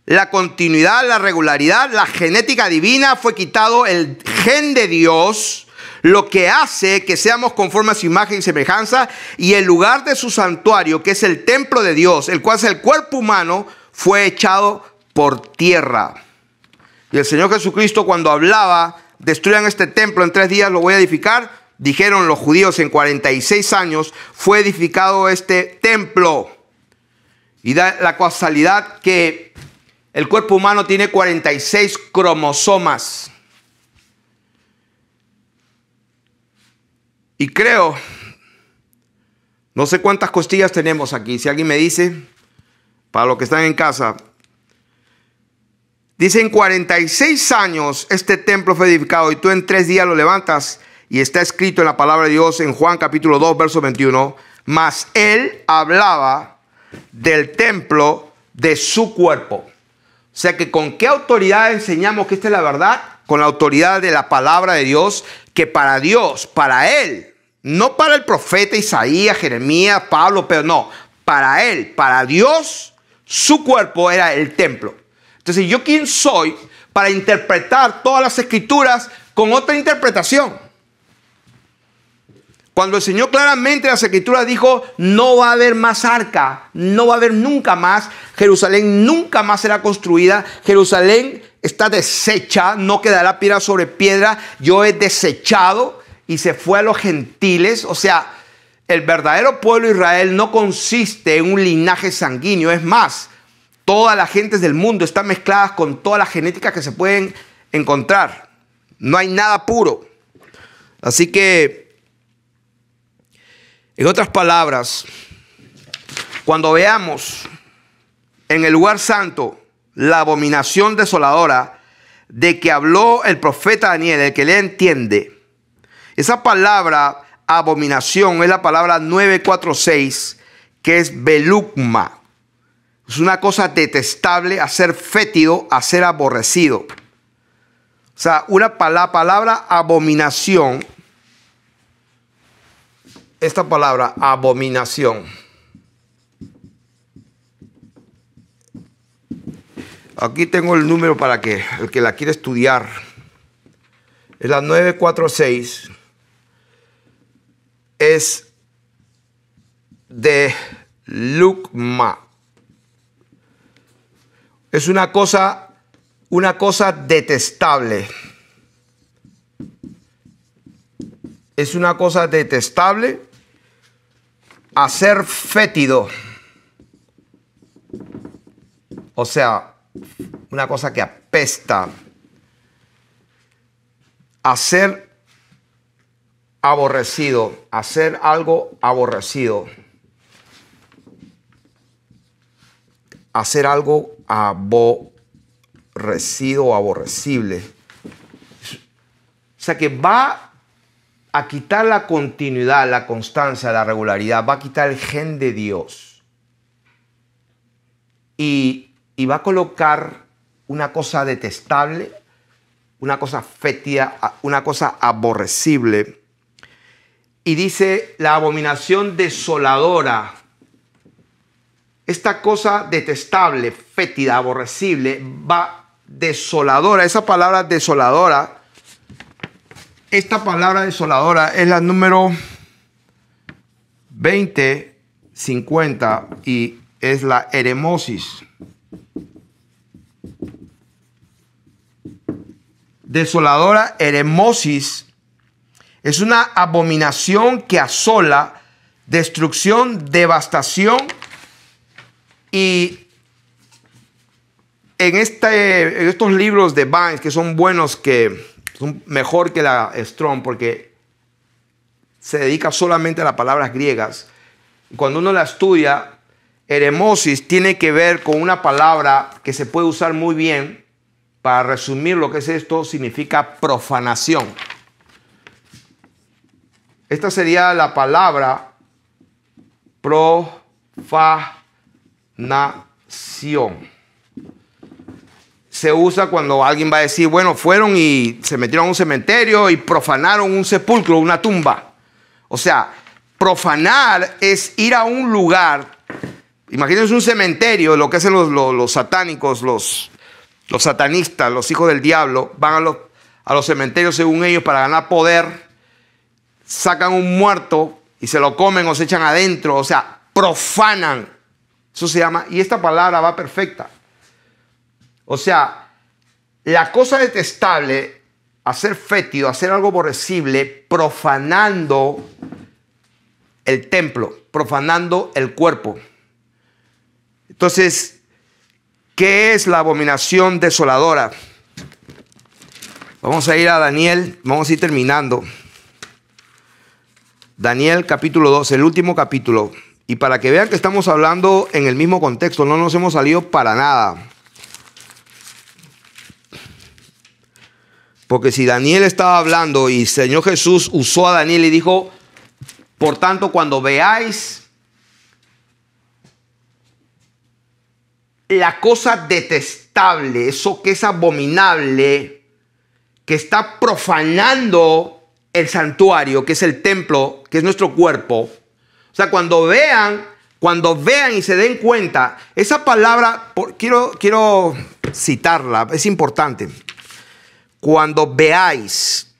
La continuidad, la regularidad, la genética divina fue quitado el gen de Dios, lo que hace que seamos conformes a su imagen y semejanza, y el lugar de su santuario, que es el templo de Dios, el cual es el cuerpo humano, fue echado por tierra. Y el Señor Jesucristo cuando hablaba, destruyan este templo, en tres días lo voy a edificar, dijeron los judíos, en 46 años fue edificado este templo. Y da la casualidad que el cuerpo humano tiene 46 cromosomas. Y creo, no sé cuántas costillas tenemos aquí. Si alguien me dice, para los que están en casa, dicen 46 años este templo fue edificado y tú en tres días lo levantas y está escrito en la palabra de Dios en Juan capítulo 2, verso 21. Mas él hablaba del templo de su cuerpo. O sea que con qué autoridad enseñamos que esta es la verdad? Con la autoridad de la palabra de Dios, que para Dios, para él, no para el profeta Isaías, Jeremías, Pablo, pero no, para él, para Dios, su cuerpo era el templo. Entonces, ¿yo quién soy para interpretar todas las escrituras con otra interpretación? Cuando el Señor claramente en las escrituras dijo, no va a haber más arca, no va a haber nunca más, Jerusalén nunca más será construida, Jerusalén está deshecha, no quedará piedra sobre piedra, yo he desechado y se fue a los gentiles, o sea, el verdadero pueblo de Israel no consiste en un linaje sanguíneo, es más, todas las gentes del mundo están mezcladas con todas las genéticas que se pueden encontrar, no hay nada puro. Así que en otras palabras, cuando veamos en el lugar santo la abominación desoladora de que habló el profeta Daniel, el que le entiende, esa palabra abominación es la palabra 946, que es belugma. Es una cosa detestable, hacer fétido, hacer aborrecido. O sea, una la palabra abominación esta palabra, abominación. Aquí tengo el número para que el que la quiere estudiar. Es la 946. Es de Lukma. Es una cosa, una cosa detestable. Es una cosa detestable hacer fétido. O sea, una cosa que apesta. Hacer aborrecido, hacer algo aborrecido. Hacer algo aborrecido o aborrecible. O sea que va a quitar la continuidad, la constancia, la regularidad, va a quitar el gen de Dios. Y, va a colocar una cosa detestable, una cosa fétida, una cosa aborrecible. Y dice la abominación desoladora. Esta cosa detestable, fétida, aborrecible, va desoladora. Esa palabra desoladora esta palabra desoladora es la número 2050. y es la eremosis. Desoladora eremosis es una abominación que asola, destrucción, devastación y en, este, estos libros de Vines que son buenos que mejor que la Strong porque se dedica solamente a las palabras griegas. Cuando uno la estudia, eremosis tiene que ver con una palabra que se puede usar muy bien para resumir lo que es esto, significa profanación. Esta sería la palabra profanación se usa cuando alguien va a decir, bueno, fueron y se metieron a un cementerio y profanaron un sepulcro, una tumba. O sea, profanar es ir a un lugar, imagínense un cementerio, lo que hacen los, satánicos, los, los satanistas, los hijos del diablo, van a los, a los cementerios según ellos para ganar poder, sacan un muerto y se lo comen o se echan adentro, o sea, profanan. Eso se llama, y esta palabra va perfecta o sea, la cosa detestable, hacer fétido, hacer algo aborrecible, profanando el templo, profanando el cuerpo. Entonces, ¿qué es la abominación desoladora? Vamos a ir a Daniel, vamos a ir terminando. Daniel capítulo 2, el último capítulo. Y para que vean que estamos hablando en el mismo contexto, no nos hemos salido para nada. Porque si Daniel estaba hablando y Señor Jesús usó a Daniel y dijo, por tanto, cuando veáis la cosa detestable, eso que es abominable, que está profanando el santuario, que es el templo, que es nuestro cuerpo. O sea, cuando vean, cuando vean y se den cuenta, esa palabra, quiero, quiero citarla, es importante. Cuando veáis,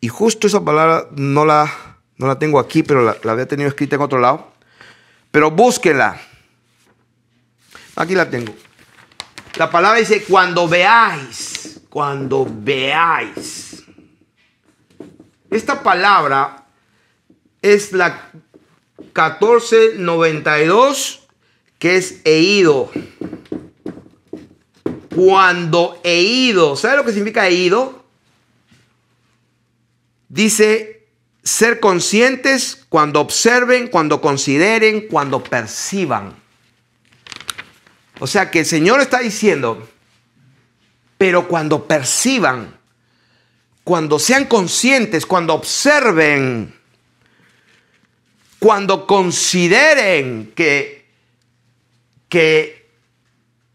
y justo esa palabra no la, no la tengo aquí, pero la, había tenido escrita en otro lado, pero búsquela. Aquí la tengo. La palabra dice, cuando veáis, cuando veáis. Esta palabra es la 1492, que es ido cuando he ido. ¿Sabe lo que significa he ido? Dice ser conscientes cuando observen, cuando consideren, cuando perciban. O sea que el Señor está diciendo, pero cuando perciban, cuando sean conscientes, cuando observen, cuando consideren que, que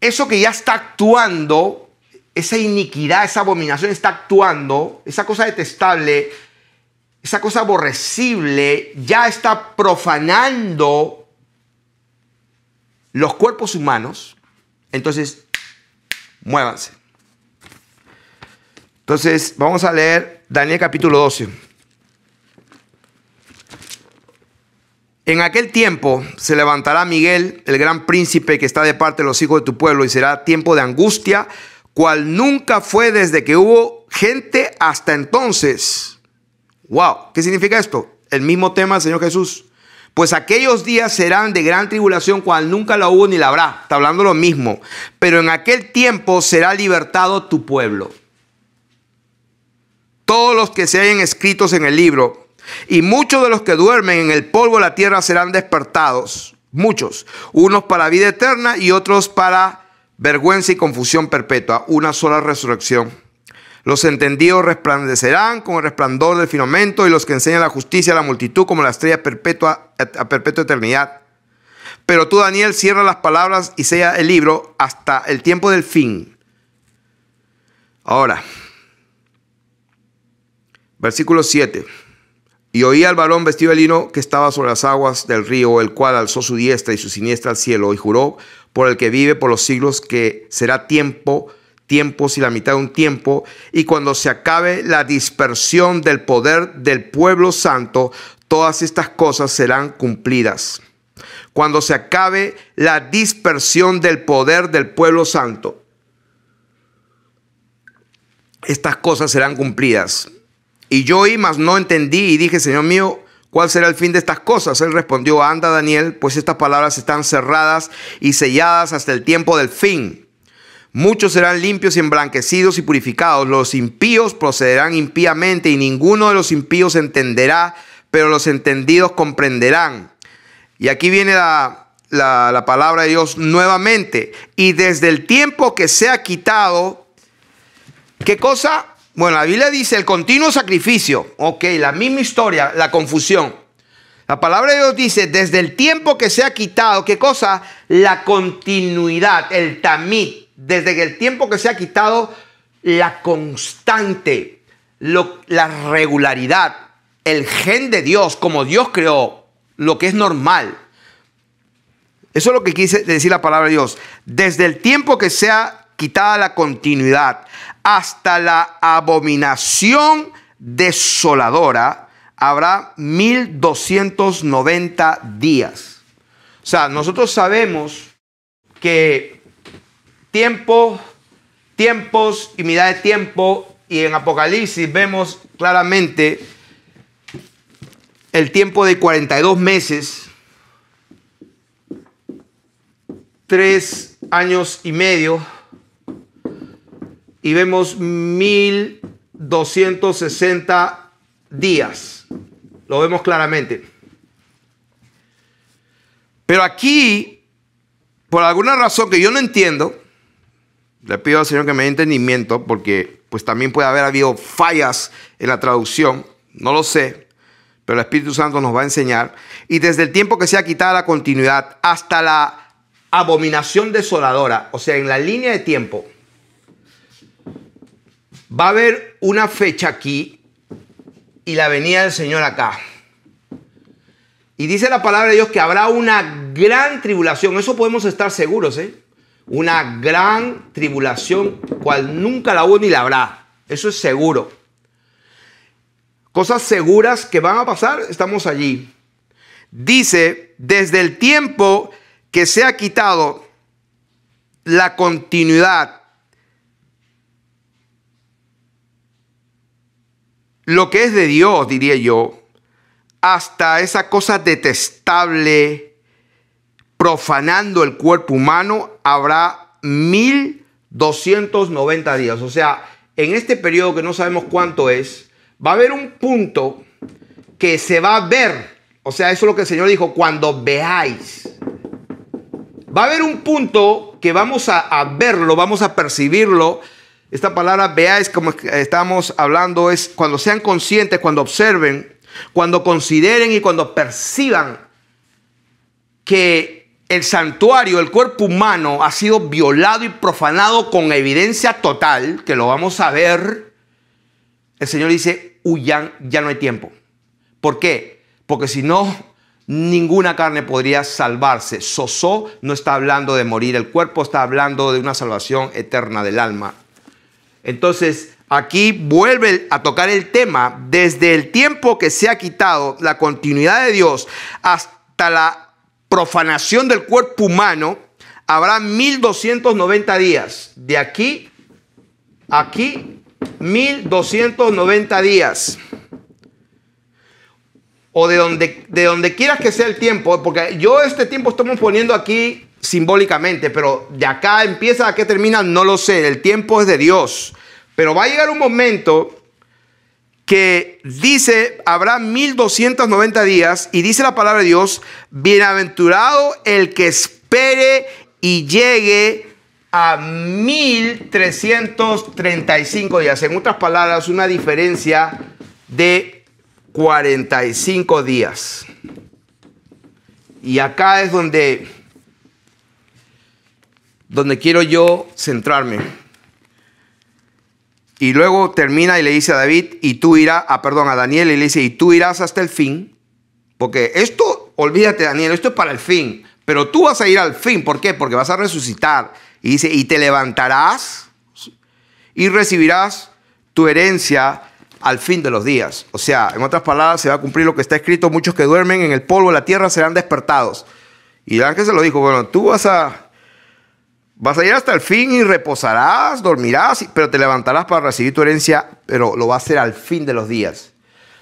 eso que ya está actuando, esa iniquidad, esa abominación está actuando, esa cosa detestable, esa cosa aborrecible, ya está profanando los cuerpos humanos, entonces muévanse. Entonces, vamos a leer Daniel capítulo 12. En aquel tiempo se levantará Miguel, el gran príncipe que está de parte de los hijos de tu pueblo, y será tiempo de angustia, cual nunca fue desde que hubo gente hasta entonces. Wow, ¿qué significa esto? El mismo tema, Señor Jesús. Pues aquellos días serán de gran tribulación, cual nunca la hubo ni la habrá. Está hablando lo mismo. Pero en aquel tiempo será libertado tu pueblo. Todos los que se hayan escritos en el libro y muchos de los que duermen en el polvo de la tierra serán despertados, muchos, unos para vida eterna y otros para vergüenza y confusión perpetua, una sola resurrección. Los entendidos resplandecerán con el resplandor del firmamento y los que enseñan la justicia a la multitud como la estrella perpetua a perpetua eternidad. Pero tú, Daniel, cierra las palabras y sea el libro hasta el tiempo del fin. Ahora, versículo 7. Y oí al varón vestido de lino que estaba sobre las aguas del río, el cual alzó su diestra y su siniestra al cielo, y juró por el que vive por los siglos que será tiempo, tiempos y la mitad de un tiempo, y cuando se acabe la dispersión del poder del pueblo santo, todas estas cosas serán cumplidas. Cuando se acabe la dispersión del poder del pueblo santo, estas cosas serán cumplidas. Y yo oí, mas no entendí, y dije, Señor mío, ¿cuál será el fin de estas cosas? Él respondió, anda Daniel, pues estas palabras están cerradas y selladas hasta el tiempo del fin. Muchos serán limpios y emblanquecidos y purificados, los impíos procederán impíamente y ninguno de los impíos entenderá, pero los entendidos comprenderán. Y aquí viene la, la palabra de Dios nuevamente. Y desde el tiempo que se ha quitado, ¿qué cosa? Bueno, la Biblia dice el continuo sacrificio. Ok, la misma historia, la confusión. La palabra de Dios dice, desde el tiempo que se ha quitado, ¿qué cosa? La continuidad, el tamid. Desde el tiempo que se ha quitado, la constante, la regularidad, el gen de Dios, como Dios creó, lo que es normal. Eso es lo que quise decir la palabra de Dios. Desde el tiempo que se ha quitada la continuidad, hasta la abominación desoladora, habrá 1290 días. O sea, nosotros sabemos que tiempo, tiempos y mitad de tiempo, y en Apocalipsis vemos claramente el tiempo de 42 meses, tres años y medio, y vemos 1260 días. Lo vemos claramente. Pero aquí, por alguna razón que yo no entiendo, le pido al Señor que me dé entendimiento, porque pues también puede haber habido fallas en la traducción, no lo sé, pero el Espíritu Santo nos va a enseñar. Y desde el tiempo que se ha quitado la continuidad hasta la abominación desoladora, o sea, en la línea de tiempo, Va a haber una fecha aquí y la venida del Señor acá. Y dice la palabra de Dios que habrá una gran tribulación, eso podemos estar seguros, ¿eh? Una gran tribulación, cual nunca la hubo ni la habrá, eso es seguro. Cosas seguras que van a pasar, estamos allí. Dice, desde el tiempo que se ha quitado la continuidad lo que es de Dios, diría yo, hasta esa cosa detestable, profanando el cuerpo humano, habrá 1290 días. O sea, en este periodo que no sabemos cuánto es, va a haber un punto que se va a ver. O sea, eso es lo que el Señor dijo, cuando veáis. Va a haber un punto que vamos a, a verlo, vamos a percibirlo, esta palabra veáis como estamos hablando es cuando sean conscientes, cuando observen, cuando consideren y cuando perciban que el santuario, el cuerpo humano ha sido violado y profanado con evidencia total, que lo vamos a ver, el Señor dice, huyan, ya no hay tiempo. ¿Por qué? Porque si no, ninguna carne podría salvarse. Sosó no está hablando de morir el cuerpo, está hablando de una salvación eterna del alma. Entonces, aquí vuelve a tocar el tema desde el tiempo que se ha quitado la continuidad de Dios hasta la profanación del cuerpo humano, habrá 1290 días. De aquí, aquí, 1290 días. O de donde, de donde quieras que sea el tiempo, porque yo este tiempo estamos poniendo aquí simbólicamente, pero de acá empieza a qué termina, no lo sé, el tiempo es de Dios. Pero va a llegar un momento que dice, habrá 1290 días y dice la palabra de Dios, bienaventurado el que espere y llegue a 1335 días. En otras palabras, una diferencia de 45 días. Y acá es donde, donde quiero yo centrarme. Y luego termina y le dice a David, y tú irás, ah, perdón, a Daniel, y le dice, y tú irás hasta el fin, porque esto, olvídate Daniel, esto es para el fin, pero tú vas a ir al fin, ¿por qué? Porque vas a resucitar. Y dice, y te levantarás y recibirás tu herencia al fin de los días. O sea, en otras palabras, se va a cumplir lo que está escrito, muchos que duermen en el polvo de la tierra serán despertados. Y el ángel se lo dijo, bueno, tú vas a Vas a ir hasta el fin y reposarás, dormirás, pero te levantarás para recibir tu herencia, pero lo va a hacer al fin de los días.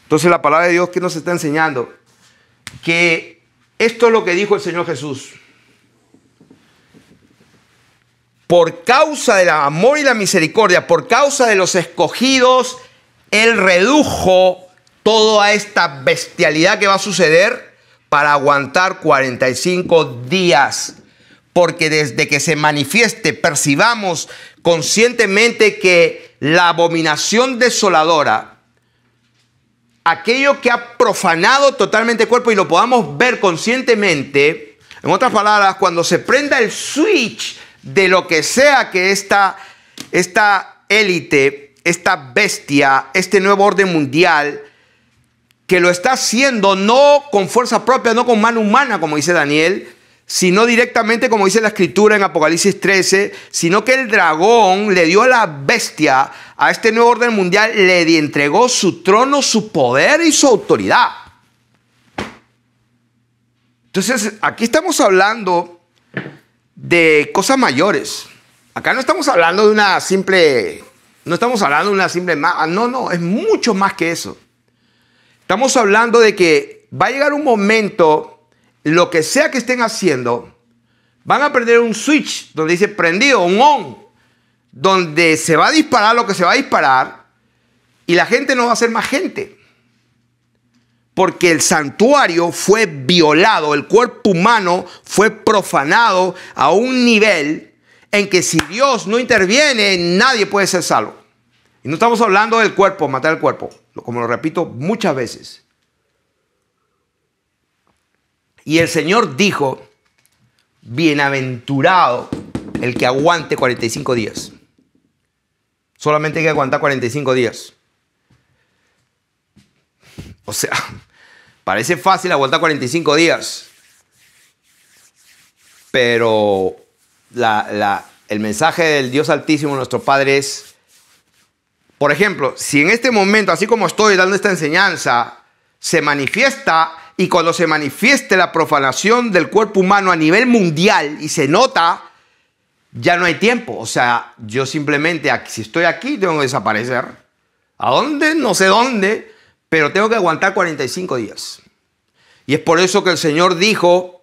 Entonces la palabra de Dios que nos está enseñando, que esto es lo que dijo el Señor Jesús. Por causa del amor y la misericordia, por causa de los escogidos, Él redujo toda esta bestialidad que va a suceder para aguantar 45 días porque desde que se manifieste percibamos conscientemente que la abominación desoladora, aquello que ha profanado totalmente el cuerpo y lo podamos ver conscientemente, en otras palabras, cuando se prenda el switch de lo que sea que esta, esta élite, esta bestia, este nuevo orden mundial, que lo está haciendo no con fuerza propia, no con mano humana, como dice Daniel, sino directamente, como dice la escritura en Apocalipsis 13, sino que el dragón le dio a la bestia, a este nuevo orden mundial, le entregó su trono, su poder y su autoridad. Entonces, aquí estamos hablando de cosas mayores. Acá no estamos hablando de una simple, no estamos hablando de una simple, ah, no, no, es mucho más que eso. Estamos hablando de que va a llegar un momento lo que sea que estén haciendo, van a perder un switch donde dice prendido, un on, donde se va a disparar lo que se va a disparar y la gente no va a ser más gente. Porque el santuario fue violado, el cuerpo humano fue profanado a un nivel en que si Dios no interviene, nadie puede ser salvo. Y no estamos hablando del cuerpo, matar el cuerpo, como lo repito muchas veces. Y el Señor dijo, bienaventurado el que aguante 45 días. Solamente hay que aguantar 45 días. O sea, parece fácil aguantar 45 días. Pero el mensaje del Dios Altísimo, nuestro Padre, es, por ejemplo, si en este momento, así como estoy dando esta enseñanza, se manifiesta y cuando se manifieste la profanación del cuerpo humano a nivel mundial y se nota, ya no hay tiempo. O sea, yo simplemente, si estoy aquí, tengo que desaparecer. ¿A dónde? No sé dónde, pero tengo que aguantar 45 días. Y es por eso que el Señor dijo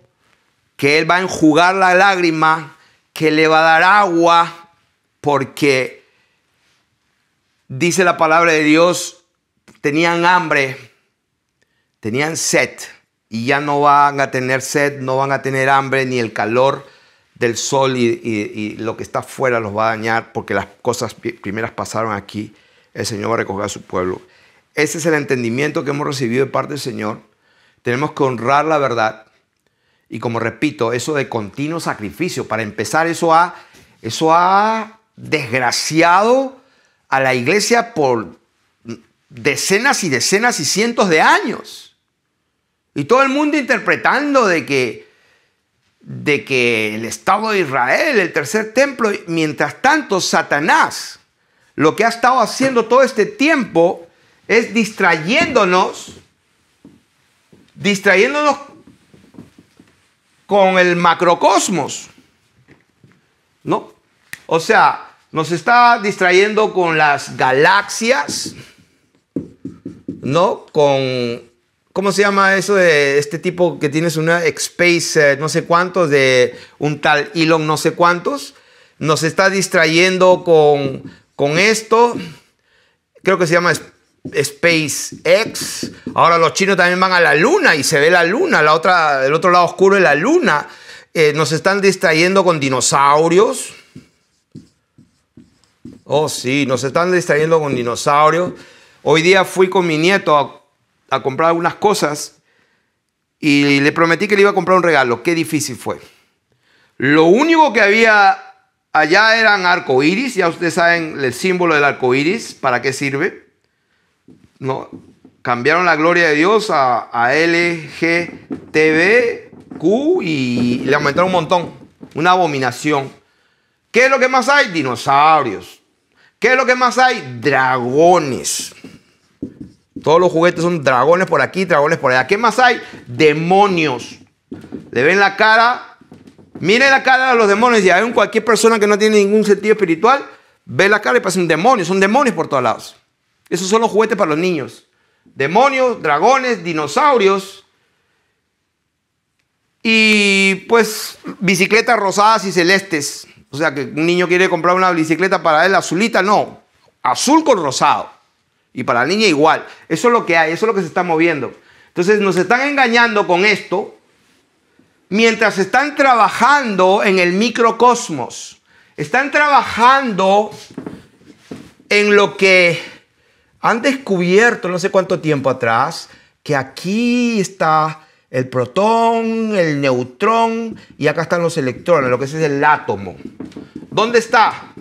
que Él va a enjugar la lágrima, que le va a dar agua, porque dice la palabra de Dios, tenían hambre tenían sed y ya no van a tener sed, no van a tener hambre, ni el calor del sol y, y, lo que está afuera los va a dañar porque las cosas primeras pasaron aquí. El Señor va a recoger a su pueblo. Ese es el entendimiento que hemos recibido de parte del Señor. Tenemos que honrar la verdad. Y como repito, eso de continuo sacrificio, para empezar, eso ha, eso ha desgraciado a la iglesia por decenas y decenas y cientos de años. Y todo el mundo interpretando de que, de que el Estado de Israel, el tercer templo, mientras tanto Satanás, lo que ha estado haciendo todo este tiempo es distrayéndonos, distrayéndonos con el macrocosmos, ¿no? O sea, nos está distrayendo con las galaxias, ¿no? Con ¿Cómo se llama eso de este tipo que tienes una Space eh, no sé cuántos, de un tal Elon no sé cuántos? Nos está distrayendo con, con esto. Creo que se llama SpaceX. Ahora los chinos también van a la luna y se ve la luna. La otra, el otro lado oscuro es la luna. Eh, nos están distrayendo con dinosaurios. Oh, sí, nos están distrayendo con dinosaurios. Hoy día fui con mi nieto a a comprar algunas cosas y le prometí que le iba a comprar un regalo. Qué difícil fue. Lo único que había allá eran arcoíris. Ya ustedes saben el símbolo del arcoíris, para qué sirve. No, cambiaron la gloria de Dios a, a LGTBQ y le aumentaron un montón. Una abominación. ¿Qué es lo que más hay? Dinosaurios. ¿Qué es lo que más hay? Dragones. Todos los juguetes son dragones por aquí, dragones por allá. ¿Qué más hay? Demonios. Le ven la cara. Miren la cara de los demonios. Y hay cualquier persona que no tiene ningún sentido espiritual, ve la cara y pasa un demonio. Son demonios por todos lados. Esos son los juguetes para los niños. Demonios, dragones, dinosaurios. Y pues bicicletas rosadas y celestes. O sea que un niño quiere comprar una bicicleta para él azulita, no. Azul con rosado. Y para la niña igual. Eso es lo que hay, eso es lo que se está moviendo. Entonces nos están engañando con esto mientras están trabajando en el microcosmos. Están trabajando en lo que han descubierto no sé cuánto tiempo atrás, que aquí está el protón, el neutrón y acá están los electrones, lo que es el átomo. ¿Dónde está?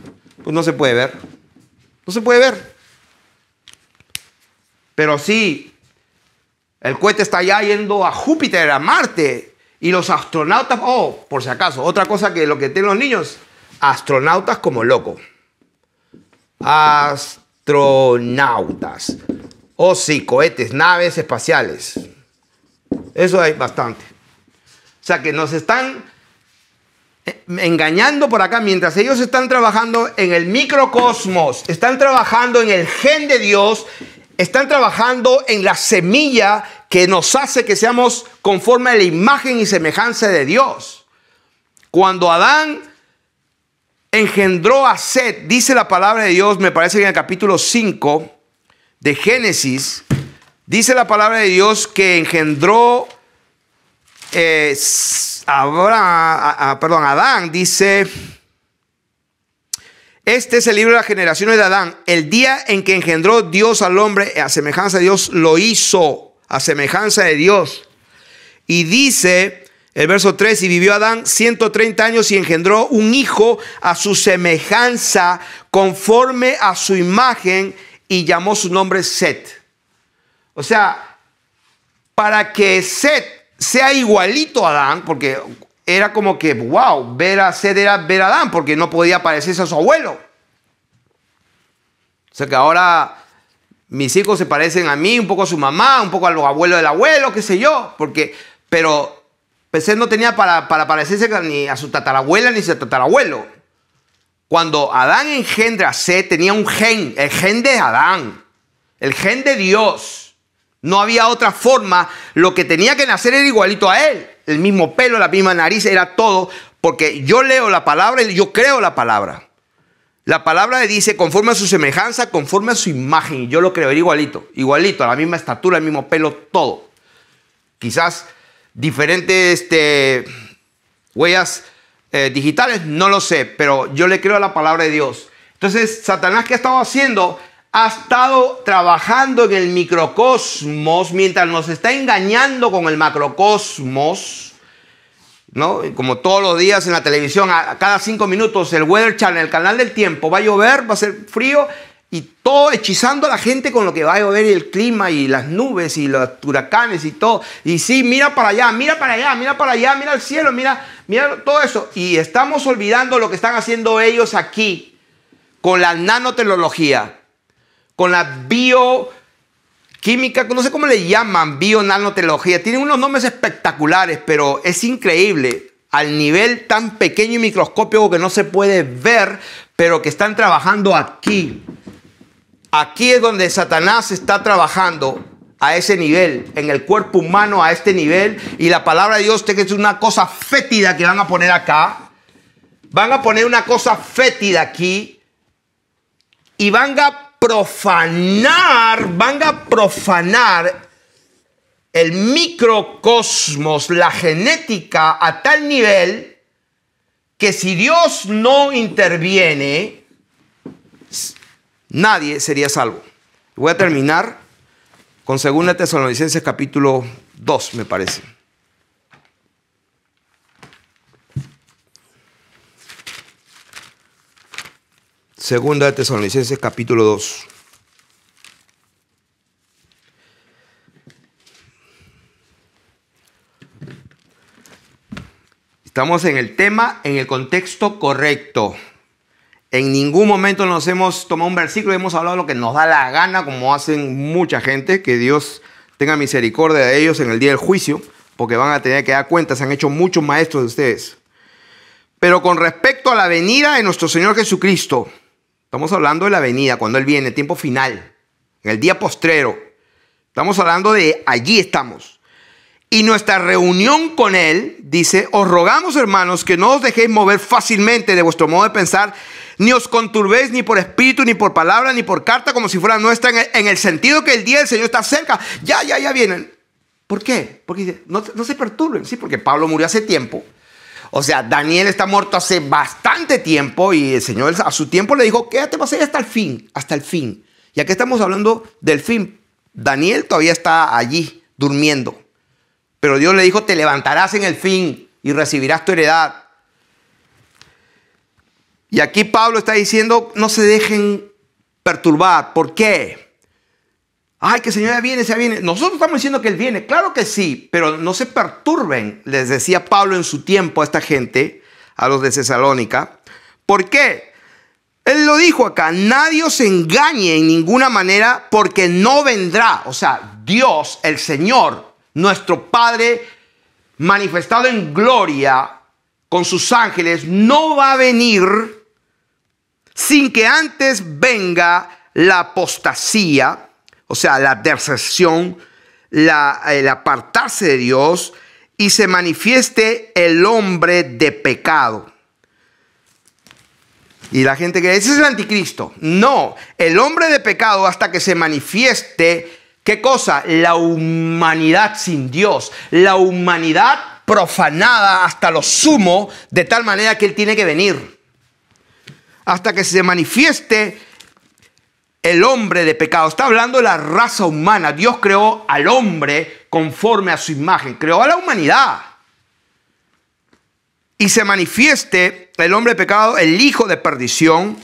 Pues no se puede ver. No se puede ver. Pero sí, el cohete está ya yendo a Júpiter, a Marte, y los astronautas, oh, por si acaso, otra cosa que lo que tienen los niños, astronautas como loco. Astronautas. o oh, sí, cohetes, naves espaciales. Eso hay bastante. O sea que nos están eh, engañando por acá mientras ellos están trabajando en el microcosmos, están trabajando en el gen de Dios están trabajando en la semilla que nos hace que seamos conforme a la imagen y semejanza de Dios. Cuando Adán engendró a Set, dice la palabra de Dios, me parece que en el capítulo 5 de Génesis, dice la palabra de Dios que engendró eh, ahora, a, perdón, Adán, dice este es el libro de las generaciones de Adán. El día en que engendró Dios al hombre, a semejanza de Dios, lo hizo, a semejanza de Dios. Y dice el verso 3, y vivió Adán 130 años y engendró un hijo a su semejanza, conforme a su imagen, y llamó su nombre Set. O sea, para que Set sea igualito a Adán, porque era como que, wow, ver a sed era ver a Adán, porque no podía parecerse a su abuelo. O sea que ahora mis hijos se parecen a mí, un poco a su mamá, un poco a los abuelos del abuelo, qué sé yo, porque, pero Seth no tenía para, para parecerse ni a su tatarabuela ni a su tatarabuelo. Cuando Adán engendra a Seth, tenía un gen, el gen de Adán, el gen de Dios. No había otra forma, lo que tenía que nacer era igualito a él el mismo pelo, la misma nariz, era todo, porque yo leo la palabra y yo creo la palabra. La palabra dice conforme a su semejanza, conforme a su imagen. Yo lo creo, igualito, igualito, a la misma estatura, el mismo pelo, todo. Quizás diferentes este, huellas eh, digitales, no lo sé, pero yo le creo a la palabra de Dios. Entonces, Satanás, ¿qué ha estado haciendo? ha estado trabajando en el microcosmos mientras nos está engañando con el macrocosmos. ¿No? Como todos los días en la televisión, a cada cinco minutos el Weather Channel, el canal del tiempo, va a llover, va a ser frío y todo hechizando a la gente con lo que va a llover y el clima y las nubes y los huracanes y todo. Y sí, mira para allá, mira para allá, mira para allá, mira el cielo, mira, mira todo eso. Y estamos olvidando lo que están haciendo ellos aquí con la nanotecnología con la bioquímica, no sé cómo le llaman, bio nanotecnología, Tienen unos nombres espectaculares, pero es increíble al nivel tan pequeño y microscópico que no se puede ver, pero que están trabajando aquí. Aquí es donde Satanás está trabajando a ese nivel, en el cuerpo humano a este nivel, y la palabra de Dios que es una cosa fétida que van a poner acá. Van a poner una cosa fétida aquí y van a profanar, van a profanar el microcosmos, la genética, a tal nivel que si Dios no interviene, nadie sería salvo. Voy a terminar con 2 Tesalonicenses capítulo 2, me parece. Segunda de Tesalonicenses capítulo 2. Estamos en el tema, en el contexto correcto. En ningún momento nos hemos tomado un versículo y hemos hablado lo que nos da la gana, como hacen mucha gente, que Dios tenga misericordia de ellos en el día del juicio, porque van a tener que dar cuenta, se han hecho muchos maestros de ustedes. Pero con respecto a la venida de nuestro Señor Jesucristo Estamos hablando de la venida, cuando Él viene, tiempo final, en el día postrero. Estamos hablando de allí estamos. Y nuestra reunión con Él dice, os rogamos hermanos que no os dejéis mover fácilmente de vuestro modo de pensar, ni os conturbéis ni por espíritu, ni por palabra, ni por carta, como si fuera nuestra, en el, sentido que el día del Señor está cerca. Ya, ya, ya vienen. ¿Por qué? Porque no, no se perturben, sí, porque Pablo murió hace tiempo. O sea, Daniel está muerto hace bastante tiempo y el Señor a su tiempo le dijo, quédate a ir hasta el fin, hasta el fin. Y aquí estamos hablando del fin. Daniel todavía está allí durmiendo. Pero Dios le dijo, te levantarás en el fin y recibirás tu heredad. Y aquí Pablo está diciendo, no se dejen perturbar. ¿Por qué? Ay, que el Señor ya viene, ya viene. Nosotros estamos diciendo que Él viene. Claro que sí, pero no se perturben, les decía Pablo en su tiempo a esta gente, a los de Tesalónica. porque Él lo dijo acá, nadie os engañe en ninguna manera porque no vendrá. O sea, Dios, el Señor, nuestro Padre, manifestado en gloria con sus ángeles, no va a venir sin que antes venga la apostasía o sea, la decepción, el apartarse de Dios y se manifieste el hombre de pecado. Y la gente que ese es el anticristo. No, el hombre de pecado hasta que se manifieste, ¿qué cosa? La humanidad sin Dios, la humanidad profanada hasta lo sumo, de tal manera que Él tiene que venir. Hasta que se manifieste el hombre de pecado, está hablando de la raza humana. Dios creó al hombre conforme a su imagen, creó a la humanidad. Y se manifieste el hombre de pecado, el hijo de perdición.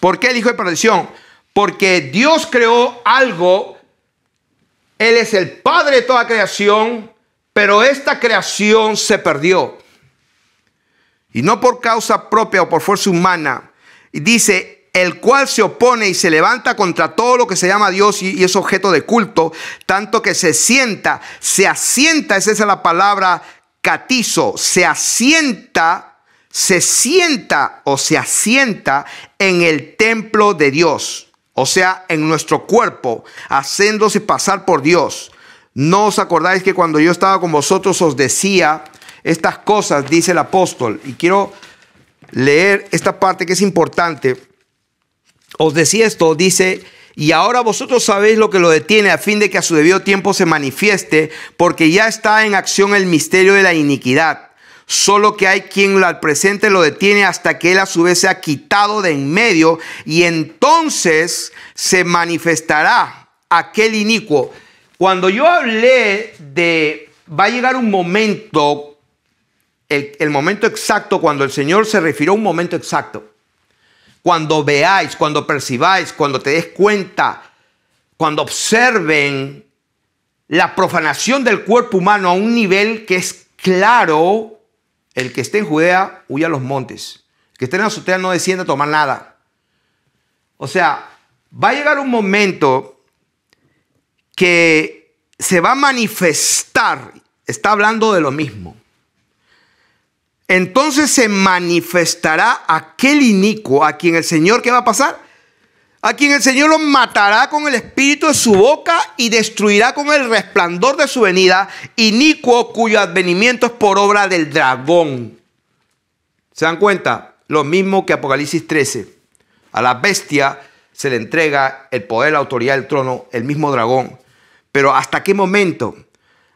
¿Por qué el hijo de perdición? Porque Dios creó algo, Él es el padre de toda creación, pero esta creación se perdió. Y no por causa propia o por fuerza humana. Y dice, el cual se opone y se levanta contra todo lo que se llama Dios y, es objeto de culto, tanto que se sienta, se asienta, esa es la palabra catizo, se asienta, se sienta o se asienta en el templo de Dios, o sea, en nuestro cuerpo, haciéndose pasar por Dios. No os acordáis que cuando yo estaba con vosotros os decía estas cosas, dice el apóstol, y quiero leer esta parte que es importante os decía esto, dice, y ahora vosotros sabéis lo que lo detiene a fin de que a su debido tiempo se manifieste, porque ya está en acción el misterio de la iniquidad. Solo que hay quien al presente lo detiene hasta que él a su vez se ha quitado de en medio y entonces se manifestará aquel inicuo. Cuando yo hablé de va a llegar un momento, el momento exacto, cuando el Señor se refirió a un momento exacto cuando veáis, cuando percibáis, cuando te des cuenta, cuando observen la profanación del cuerpo humano a un nivel que es claro, el que esté en Judea huye a los montes. El que esté en la azotea no descienda a tomar nada. O sea, va a llegar un momento que se va a manifestar, está hablando de lo mismo, entonces se manifestará aquel inicuo a quien el Señor, ¿qué va a pasar? A quien el Señor lo matará con el espíritu de su boca y destruirá con el resplandor de su venida, inicuo cuyo advenimiento es por obra del dragón. ¿Se dan cuenta? Lo mismo que Apocalipsis 13. A la bestia se le entrega el poder, la autoridad, del trono, el mismo dragón. Pero ¿hasta qué momento?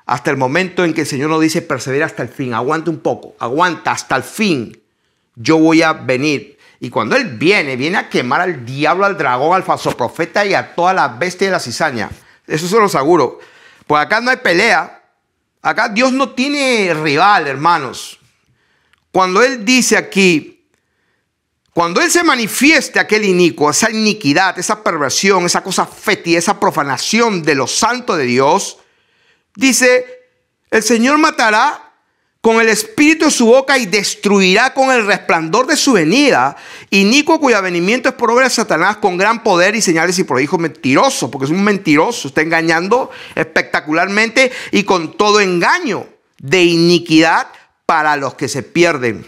hasta el momento en que el Señor nos dice, persevera hasta el fin, aguante un poco, aguanta hasta el fin, yo voy a venir. Y cuando Él viene, viene a quemar al diablo, al dragón, al falso profeta y a toda la bestia de la cizaña. Eso se lo aseguro. Pues acá no hay pelea. Acá Dios no tiene rival, hermanos. Cuando Él dice aquí, cuando Él se manifieste aquel inicuo, esa iniquidad, esa perversión, esa cosa fétida, esa profanación de los santo de Dios, Dice, el Señor matará con el espíritu de su boca y destruirá con el resplandor de su venida. Y cuyo avenimiento es por obra de Satanás, con gran poder y señales y por hijo mentiroso, porque es un mentiroso, está engañando espectacularmente y con todo engaño de iniquidad para los que se pierden.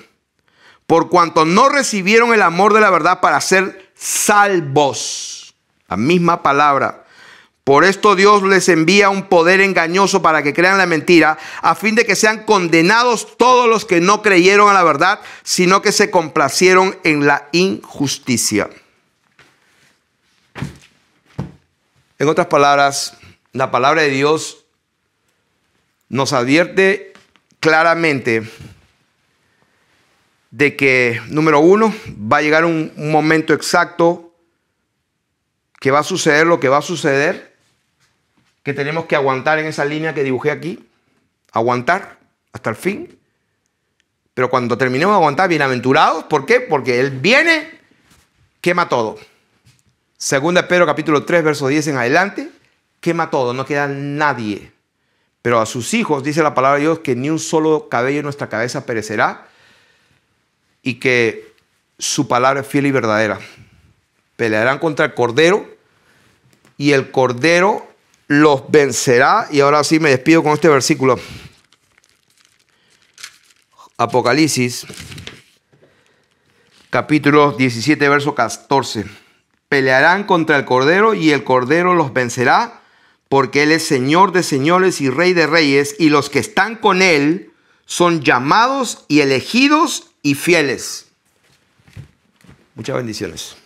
Por cuanto no recibieron el amor de la verdad para ser salvos. La misma palabra. Por esto Dios les envía un poder engañoso para que crean la mentira, a fin de que sean condenados todos los que no creyeron a la verdad, sino que se complacieron en la injusticia. En otras palabras, la palabra de Dios nos advierte claramente de que, número uno, va a llegar un, momento exacto que va a suceder lo que va a suceder que tenemos que aguantar en esa línea que dibujé aquí, aguantar hasta el fin. Pero cuando terminemos de aguantar, bienaventurados, ¿por qué? Porque Él viene, quema todo. Segunda Pedro capítulo 3, verso 10 en adelante, quema todo, no queda nadie. Pero a sus hijos, dice la palabra de Dios, que ni un solo cabello en nuestra cabeza perecerá y que su palabra es fiel y verdadera. Pelearán contra el Cordero y el Cordero los vencerá. Y ahora sí me despido con este versículo. Apocalipsis, capítulo 17, verso 14. Pelearán contra el Cordero y el Cordero los vencerá, porque Él es Señor de señores y Rey de reyes, y los que están con Él son llamados y elegidos y fieles. Muchas bendiciones.